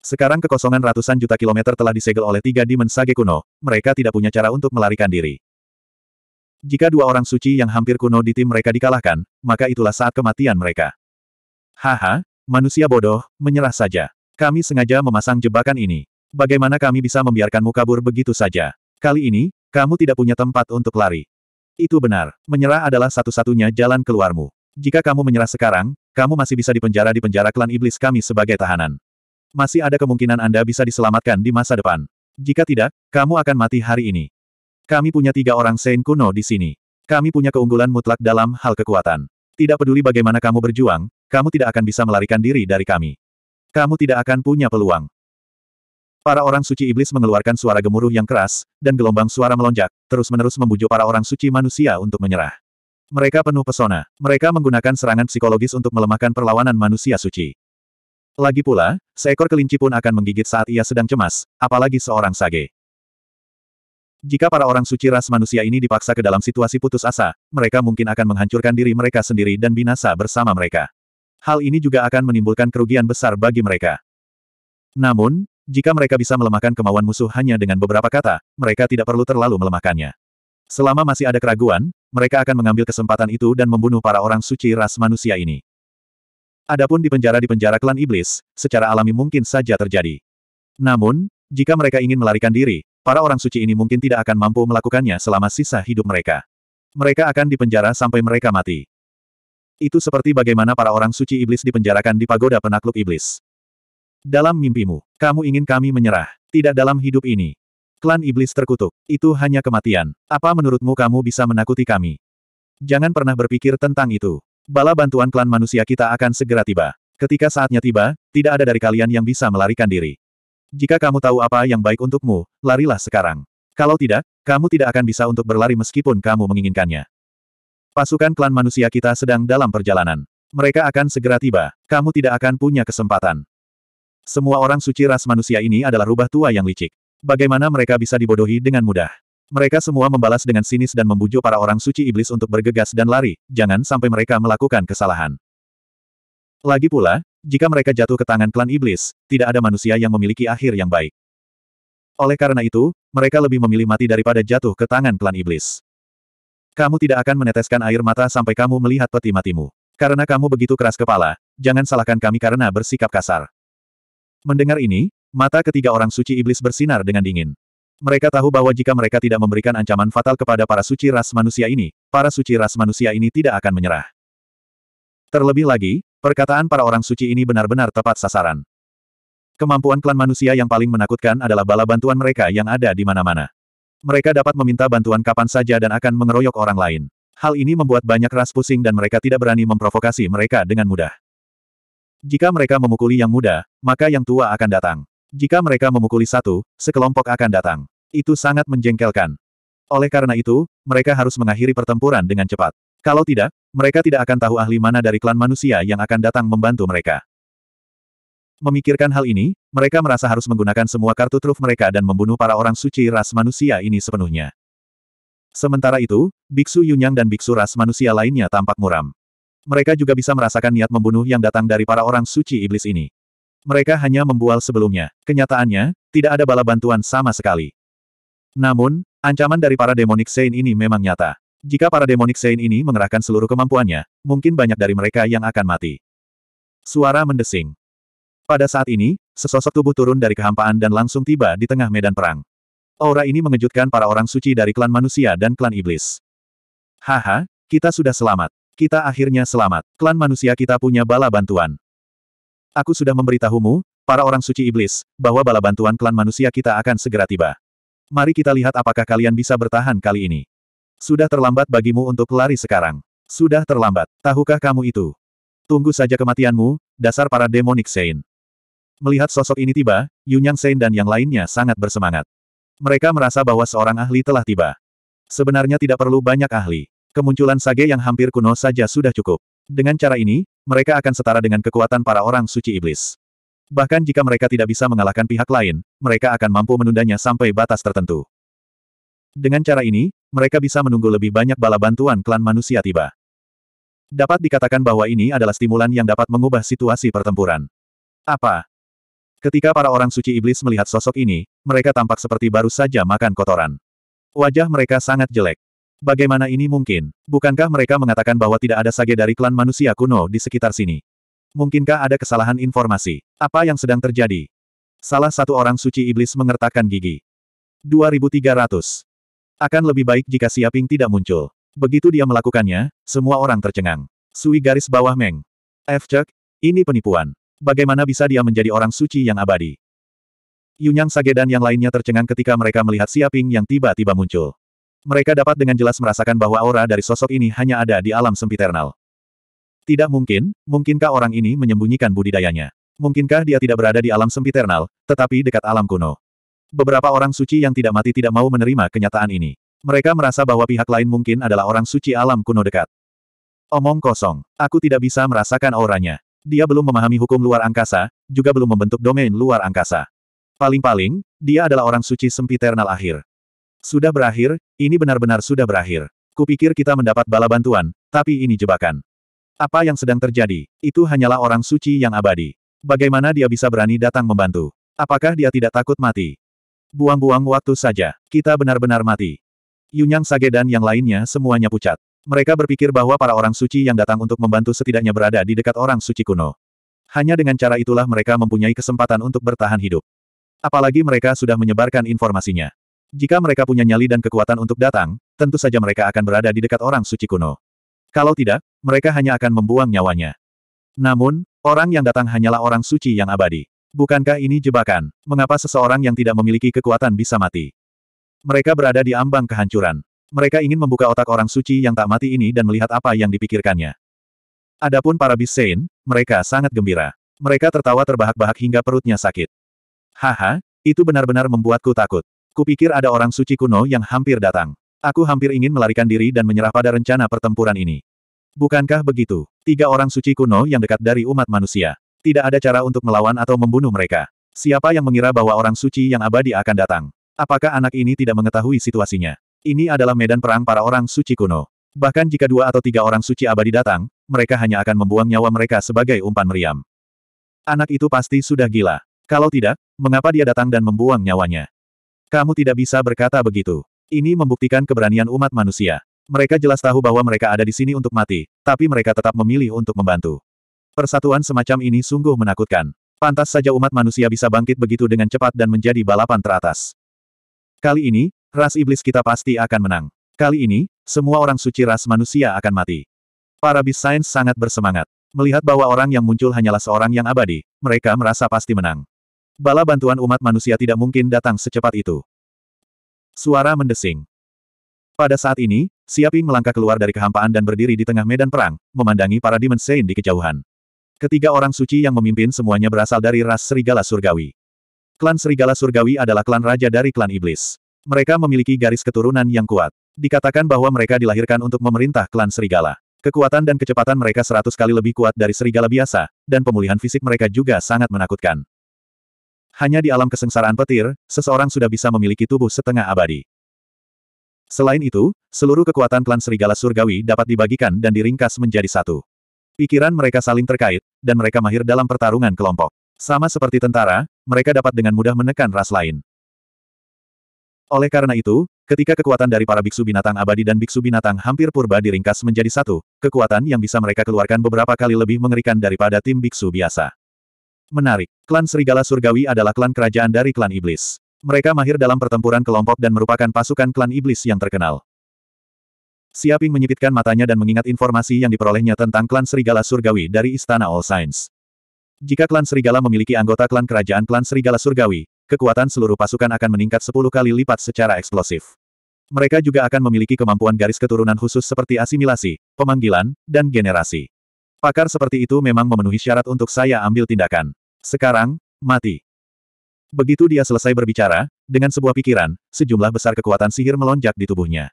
Sekarang kekosongan ratusan juta kilometer telah disegel oleh tiga Demon Sage kuno, mereka tidak punya cara untuk melarikan diri. Jika dua orang suci yang hampir kuno di tim mereka dikalahkan, maka itulah saat kematian mereka. Haha, manusia bodoh, menyerah saja. Kami sengaja memasang jebakan ini. Bagaimana kami bisa membiarkanmu kabur begitu saja? Kali ini, kamu tidak punya tempat untuk lari. Itu benar. Menyerah adalah satu-satunya jalan keluarmu. Jika kamu menyerah sekarang, kamu masih bisa dipenjara di penjara klan iblis kami sebagai tahanan. Masih ada kemungkinan Anda bisa diselamatkan di masa depan. Jika tidak, kamu akan mati hari ini. Kami punya tiga orang Saint kuno di sini. Kami punya keunggulan mutlak dalam hal kekuatan. Tidak peduli bagaimana kamu berjuang, kamu tidak akan bisa melarikan diri dari kami. Kamu tidak akan punya peluang. Para orang suci iblis mengeluarkan suara gemuruh yang keras, dan gelombang suara melonjak, terus-menerus membujuk para orang suci manusia untuk menyerah. Mereka penuh pesona. Mereka menggunakan serangan psikologis untuk melemahkan perlawanan manusia suci. Lagi pula, seekor kelinci pun akan menggigit saat ia sedang cemas, apalagi seorang sage. Jika para orang suci ras manusia ini dipaksa ke dalam situasi putus asa, mereka mungkin akan menghancurkan diri mereka sendiri dan binasa bersama mereka. Hal ini juga akan menimbulkan kerugian besar bagi mereka. Namun, jika mereka bisa melemahkan kemauan musuh hanya dengan beberapa kata, mereka tidak perlu terlalu melemahkannya. Selama masih ada keraguan, mereka akan mengambil kesempatan itu dan membunuh para orang suci ras manusia ini. Adapun di penjara di penjara klan iblis, secara alami mungkin saja terjadi. Namun, jika mereka ingin melarikan diri, para orang suci ini mungkin tidak akan mampu melakukannya selama sisa hidup mereka. Mereka akan dipenjara sampai mereka mati. Itu seperti bagaimana para orang suci iblis dipenjarakan di pagoda penakluk iblis. Dalam mimpimu, kamu ingin kami menyerah. Tidak dalam hidup ini. Klan Iblis terkutuk. Itu hanya kematian. Apa menurutmu kamu bisa menakuti kami? Jangan pernah berpikir tentang itu. Bala bantuan klan manusia kita akan segera tiba. Ketika saatnya tiba, tidak ada dari kalian yang bisa melarikan diri. Jika kamu tahu apa yang baik untukmu, larilah sekarang. Kalau tidak, kamu tidak akan bisa untuk berlari meskipun kamu menginginkannya. Pasukan klan manusia kita sedang dalam perjalanan. Mereka akan segera tiba. Kamu tidak akan punya kesempatan. Semua orang suci ras manusia ini adalah rubah tua yang licik. Bagaimana mereka bisa dibodohi dengan mudah? Mereka semua membalas dengan sinis dan membujuk para orang suci iblis untuk bergegas dan lari, jangan sampai mereka melakukan kesalahan. Lagi pula, jika mereka jatuh ke tangan klan iblis, tidak ada manusia yang memiliki akhir yang baik. Oleh karena itu, mereka lebih memilih mati daripada jatuh ke tangan klan iblis. Kamu tidak akan meneteskan air mata sampai kamu melihat peti matimu. Karena kamu begitu keras kepala, jangan salahkan kami karena bersikap kasar. Mendengar ini, mata ketiga orang suci iblis bersinar dengan dingin. Mereka tahu bahwa jika mereka tidak memberikan ancaman fatal kepada para suci ras manusia ini, para suci ras manusia ini tidak akan menyerah. Terlebih lagi, perkataan para orang suci ini benar-benar tepat sasaran. Kemampuan klan manusia yang paling menakutkan adalah bala bantuan mereka yang ada di mana-mana. Mereka dapat meminta bantuan kapan saja dan akan mengeroyok orang lain. Hal ini membuat banyak ras pusing dan mereka tidak berani memprovokasi mereka dengan mudah. Jika mereka memukuli yang muda, maka yang tua akan datang. Jika mereka memukuli satu, sekelompok akan datang. Itu sangat menjengkelkan. Oleh karena itu, mereka harus mengakhiri pertempuran dengan cepat. Kalau tidak, mereka tidak akan tahu ahli mana dari klan manusia yang akan datang membantu mereka. Memikirkan hal ini, mereka merasa harus menggunakan semua kartu truf mereka dan membunuh para orang suci ras manusia ini sepenuhnya. Sementara itu, Biksu Yunyang dan Biksu ras manusia lainnya tampak muram. Mereka juga bisa merasakan niat membunuh yang datang dari para orang suci iblis ini. Mereka hanya membual sebelumnya. Kenyataannya, tidak ada bala bantuan sama sekali. Namun, ancaman dari para demonik Sein ini memang nyata. Jika para demonik Sein ini mengerahkan seluruh kemampuannya, mungkin banyak dari mereka yang akan mati. Suara mendesing. Pada saat ini, sesosok tubuh turun dari kehampaan dan langsung tiba di tengah medan perang. Aura ini mengejutkan para orang suci dari klan manusia dan klan iblis. Haha, kita sudah selamat. Kita akhirnya selamat. Klan manusia kita punya bala bantuan. Aku sudah memberitahumu, para orang suci iblis, bahwa bala bantuan klan manusia kita akan segera tiba. Mari kita lihat apakah kalian bisa bertahan kali ini. Sudah terlambat bagimu untuk lari sekarang. Sudah terlambat. Tahukah kamu itu? Tunggu saja kematianmu, dasar para demonik Sein. Melihat sosok ini tiba, Yunyang Sein dan yang lainnya sangat bersemangat. Mereka merasa bahwa seorang ahli telah tiba. Sebenarnya tidak perlu banyak ahli. Kemunculan sage yang hampir kuno saja sudah cukup. Dengan cara ini, mereka akan setara dengan kekuatan para orang suci iblis. Bahkan jika mereka tidak bisa mengalahkan pihak lain, mereka akan mampu menundanya sampai batas tertentu. Dengan cara ini, mereka bisa menunggu lebih banyak bala bantuan klan manusia tiba. Dapat dikatakan bahwa ini adalah stimulan yang dapat mengubah situasi pertempuran. Apa? Ketika para orang suci iblis melihat sosok ini, mereka tampak seperti baru saja makan kotoran. Wajah mereka sangat jelek. Bagaimana ini mungkin? Bukankah mereka mengatakan bahwa tidak ada sage dari klan manusia kuno di sekitar sini? Mungkinkah ada kesalahan informasi? Apa yang sedang terjadi? Salah satu orang suci iblis mengertakkan gigi. 2300. Akan lebih baik jika Siaping tidak muncul. Begitu dia melakukannya, semua orang tercengang. Sui garis bawah Meng. F. Cek, ini penipuan. Bagaimana bisa dia menjadi orang suci yang abadi? Yunyang Sage dan yang lainnya tercengang ketika mereka melihat Siaping yang tiba-tiba muncul. Mereka dapat dengan jelas merasakan bahwa aura dari sosok ini hanya ada di alam sempiternal. Tidak mungkin, mungkinkah orang ini menyembunyikan budidayanya? Mungkinkah dia tidak berada di alam sempiternal, tetapi dekat alam kuno? Beberapa orang suci yang tidak mati tidak mau menerima kenyataan ini. Mereka merasa bahwa pihak lain mungkin adalah orang suci alam kuno dekat. Omong kosong, aku tidak bisa merasakan auranya. Dia belum memahami hukum luar angkasa, juga belum membentuk domain luar angkasa. Paling-paling, dia adalah orang suci sempiternal akhir. Sudah berakhir, ini benar-benar sudah berakhir. Kupikir kita mendapat bala bantuan, tapi ini jebakan. Apa yang sedang terjadi? Itu hanyalah orang suci yang abadi. Bagaimana dia bisa berani datang membantu? Apakah dia tidak takut mati? Buang-buang waktu saja. Kita benar-benar mati. Yunyang Sage dan yang lainnya semuanya pucat. Mereka berpikir bahwa para orang suci yang datang untuk membantu setidaknya berada di dekat orang suci kuno. Hanya dengan cara itulah mereka mempunyai kesempatan untuk bertahan hidup. Apalagi mereka sudah menyebarkan informasinya. Jika mereka punya nyali dan kekuatan untuk datang, tentu saja mereka akan berada di dekat orang suci kuno. Kalau tidak, mereka hanya akan membuang nyawanya. Namun, orang yang datang hanyalah orang suci yang abadi. Bukankah ini jebakan? Mengapa seseorang yang tidak memiliki kekuatan bisa mati? Mereka berada di ambang kehancuran. Mereka ingin membuka otak orang suci yang tak mati ini dan melihat apa yang dipikirkannya. Adapun para bisain, mereka sangat gembira. Mereka tertawa terbahak-bahak hingga perutnya sakit. Haha, itu benar-benar membuatku takut. Kupikir ada orang suci kuno yang hampir datang. Aku hampir ingin melarikan diri dan menyerah pada rencana pertempuran ini. Bukankah begitu? Tiga orang suci kuno yang dekat dari umat manusia. Tidak ada cara untuk melawan atau membunuh mereka. Siapa yang mengira bahwa orang suci yang abadi akan datang? Apakah anak ini tidak mengetahui situasinya? Ini adalah medan perang para orang suci kuno. Bahkan jika dua atau tiga orang suci abadi datang, mereka hanya akan membuang nyawa mereka sebagai umpan meriam. Anak itu pasti sudah gila. Kalau tidak, mengapa dia datang dan membuang nyawanya? Kamu tidak bisa berkata begitu. Ini membuktikan keberanian umat manusia. Mereka jelas tahu bahwa mereka ada di sini untuk mati, tapi mereka tetap memilih untuk membantu. Persatuan semacam ini sungguh menakutkan. Pantas saja umat manusia bisa bangkit begitu dengan cepat dan menjadi balapan teratas. Kali ini, ras iblis kita pasti akan menang. Kali ini, semua orang suci ras manusia akan mati. Para bis sains sangat bersemangat. Melihat bahwa orang yang muncul hanyalah seorang yang abadi, mereka merasa pasti menang. Bala bantuan umat manusia tidak mungkin datang secepat itu. Suara mendesing. Pada saat ini, Siaping melangkah keluar dari kehampaan dan berdiri di tengah medan perang, memandangi para Demon Saint di kejauhan. Ketiga orang suci yang memimpin semuanya berasal dari ras Serigala Surgawi. Klan Serigala Surgawi adalah klan raja dari klan iblis. Mereka memiliki garis keturunan yang kuat. Dikatakan bahwa mereka dilahirkan untuk memerintah klan Serigala. Kekuatan dan kecepatan mereka seratus kali lebih kuat dari serigala biasa, dan pemulihan fisik mereka juga sangat menakutkan. Hanya di alam kesengsaraan petir, seseorang sudah bisa memiliki tubuh setengah abadi. Selain itu, seluruh kekuatan klan serigala surgawi dapat dibagikan dan diringkas menjadi satu. Pikiran mereka saling terkait, dan mereka mahir dalam pertarungan kelompok. Sama seperti tentara, mereka dapat dengan mudah menekan ras lain. Oleh karena itu, ketika kekuatan dari para biksu binatang abadi dan biksu binatang hampir purba diringkas menjadi satu, kekuatan yang bisa mereka keluarkan beberapa kali lebih mengerikan daripada tim biksu biasa. Menarik. Klan Serigala Surgawi adalah klan kerajaan dari klan Iblis. Mereka mahir dalam pertempuran kelompok dan merupakan pasukan klan Iblis yang terkenal. Siaping menyipitkan matanya dan mengingat informasi yang diperolehnya tentang klan Serigala Surgawi dari Istana All Saints. Jika klan Serigala memiliki anggota klan kerajaan klan Serigala Surgawi, kekuatan seluruh pasukan akan meningkat 10 kali lipat secara eksplosif. Mereka juga akan memiliki kemampuan garis keturunan khusus seperti asimilasi, pemanggilan, dan generasi. Pakar seperti itu memang memenuhi syarat untuk saya ambil tindakan. Sekarang, mati. Begitu dia selesai berbicara, dengan sebuah pikiran, sejumlah besar kekuatan sihir melonjak di tubuhnya.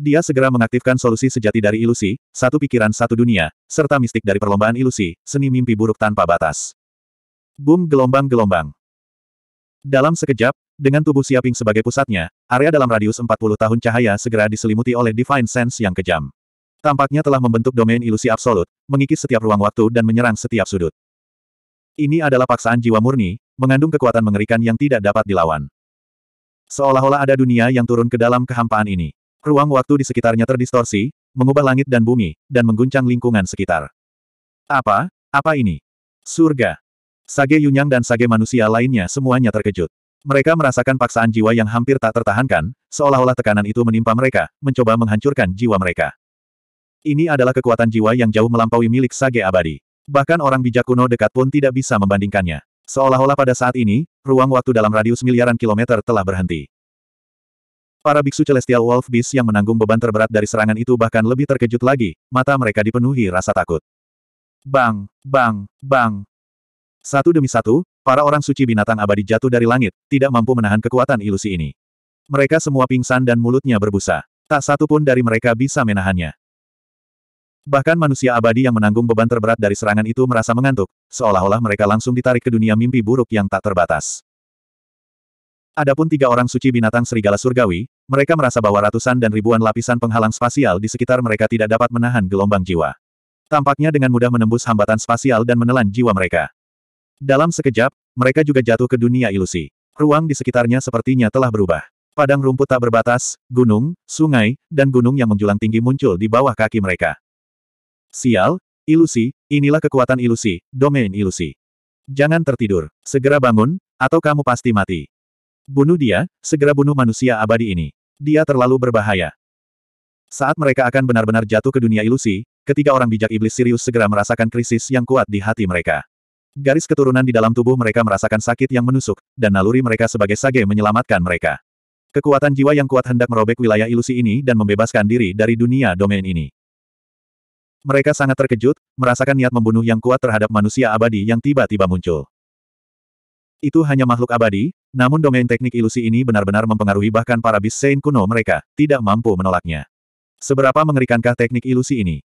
Dia segera mengaktifkan solusi sejati dari ilusi, satu pikiran satu dunia, serta mistik dari perlombaan ilusi, seni mimpi buruk tanpa batas. Boom gelombang-gelombang. Dalam sekejap, dengan tubuh siaping sebagai pusatnya, area dalam radius 40 tahun cahaya segera diselimuti oleh Divine Sense yang kejam. Tampaknya telah membentuk domain ilusi absolut, mengikis setiap ruang waktu dan menyerang setiap sudut. Ini adalah paksaan jiwa murni, mengandung kekuatan mengerikan yang tidak dapat dilawan. Seolah-olah ada dunia yang turun ke dalam kehampaan ini. Ruang waktu di sekitarnya terdistorsi, mengubah langit dan bumi, dan mengguncang lingkungan sekitar. Apa? Apa ini? Surga. Sage Yunyang dan sage manusia lainnya semuanya terkejut. Mereka merasakan paksaan jiwa yang hampir tak tertahankan, seolah-olah tekanan itu menimpa mereka, mencoba menghancurkan jiwa mereka. Ini adalah kekuatan jiwa yang jauh melampaui milik Sage abadi. Bahkan orang bijak kuno dekat pun tidak bisa membandingkannya. Seolah-olah pada saat ini, ruang waktu dalam radius miliaran kilometer telah berhenti. Para biksu Celestial Wolf Beast yang menanggung beban terberat dari serangan itu bahkan lebih terkejut lagi, mata mereka dipenuhi rasa takut. Bang, bang, bang. Satu demi satu, para orang suci binatang abadi jatuh dari langit, tidak mampu menahan kekuatan ilusi ini. Mereka semua pingsan dan mulutnya berbusa. Tak satu pun dari mereka bisa menahannya. Bahkan manusia abadi yang menanggung beban terberat dari serangan itu merasa mengantuk, seolah-olah mereka langsung ditarik ke dunia mimpi buruk yang tak terbatas. Adapun tiga orang suci binatang serigala surgawi, mereka merasa bahwa ratusan dan ribuan lapisan penghalang spasial di sekitar mereka tidak dapat menahan gelombang jiwa. Tampaknya dengan mudah menembus hambatan spasial dan menelan jiwa mereka. Dalam sekejap, mereka juga jatuh ke dunia ilusi. Ruang di sekitarnya sepertinya telah berubah. Padang rumput tak berbatas, gunung, sungai, dan gunung yang menjulang tinggi muncul di bawah kaki mereka. Sial, ilusi, inilah kekuatan ilusi, domain ilusi. Jangan tertidur, segera bangun, atau kamu pasti mati. Bunuh dia, segera bunuh manusia abadi ini. Dia terlalu berbahaya. Saat mereka akan benar-benar jatuh ke dunia ilusi, ketiga orang bijak iblis Sirius segera merasakan krisis yang kuat di hati mereka. Garis keturunan di dalam tubuh mereka merasakan sakit yang menusuk, dan naluri mereka sebagai sage menyelamatkan mereka. Kekuatan jiwa yang kuat hendak merobek wilayah ilusi ini dan membebaskan diri dari dunia domain ini. Mereka sangat terkejut, merasakan niat membunuh yang kuat terhadap manusia abadi yang tiba-tiba muncul. Itu hanya makhluk abadi, namun domain teknik ilusi ini benar-benar mempengaruhi bahkan para bis Saint kuno mereka, tidak mampu menolaknya. Seberapa mengerikankah teknik ilusi ini?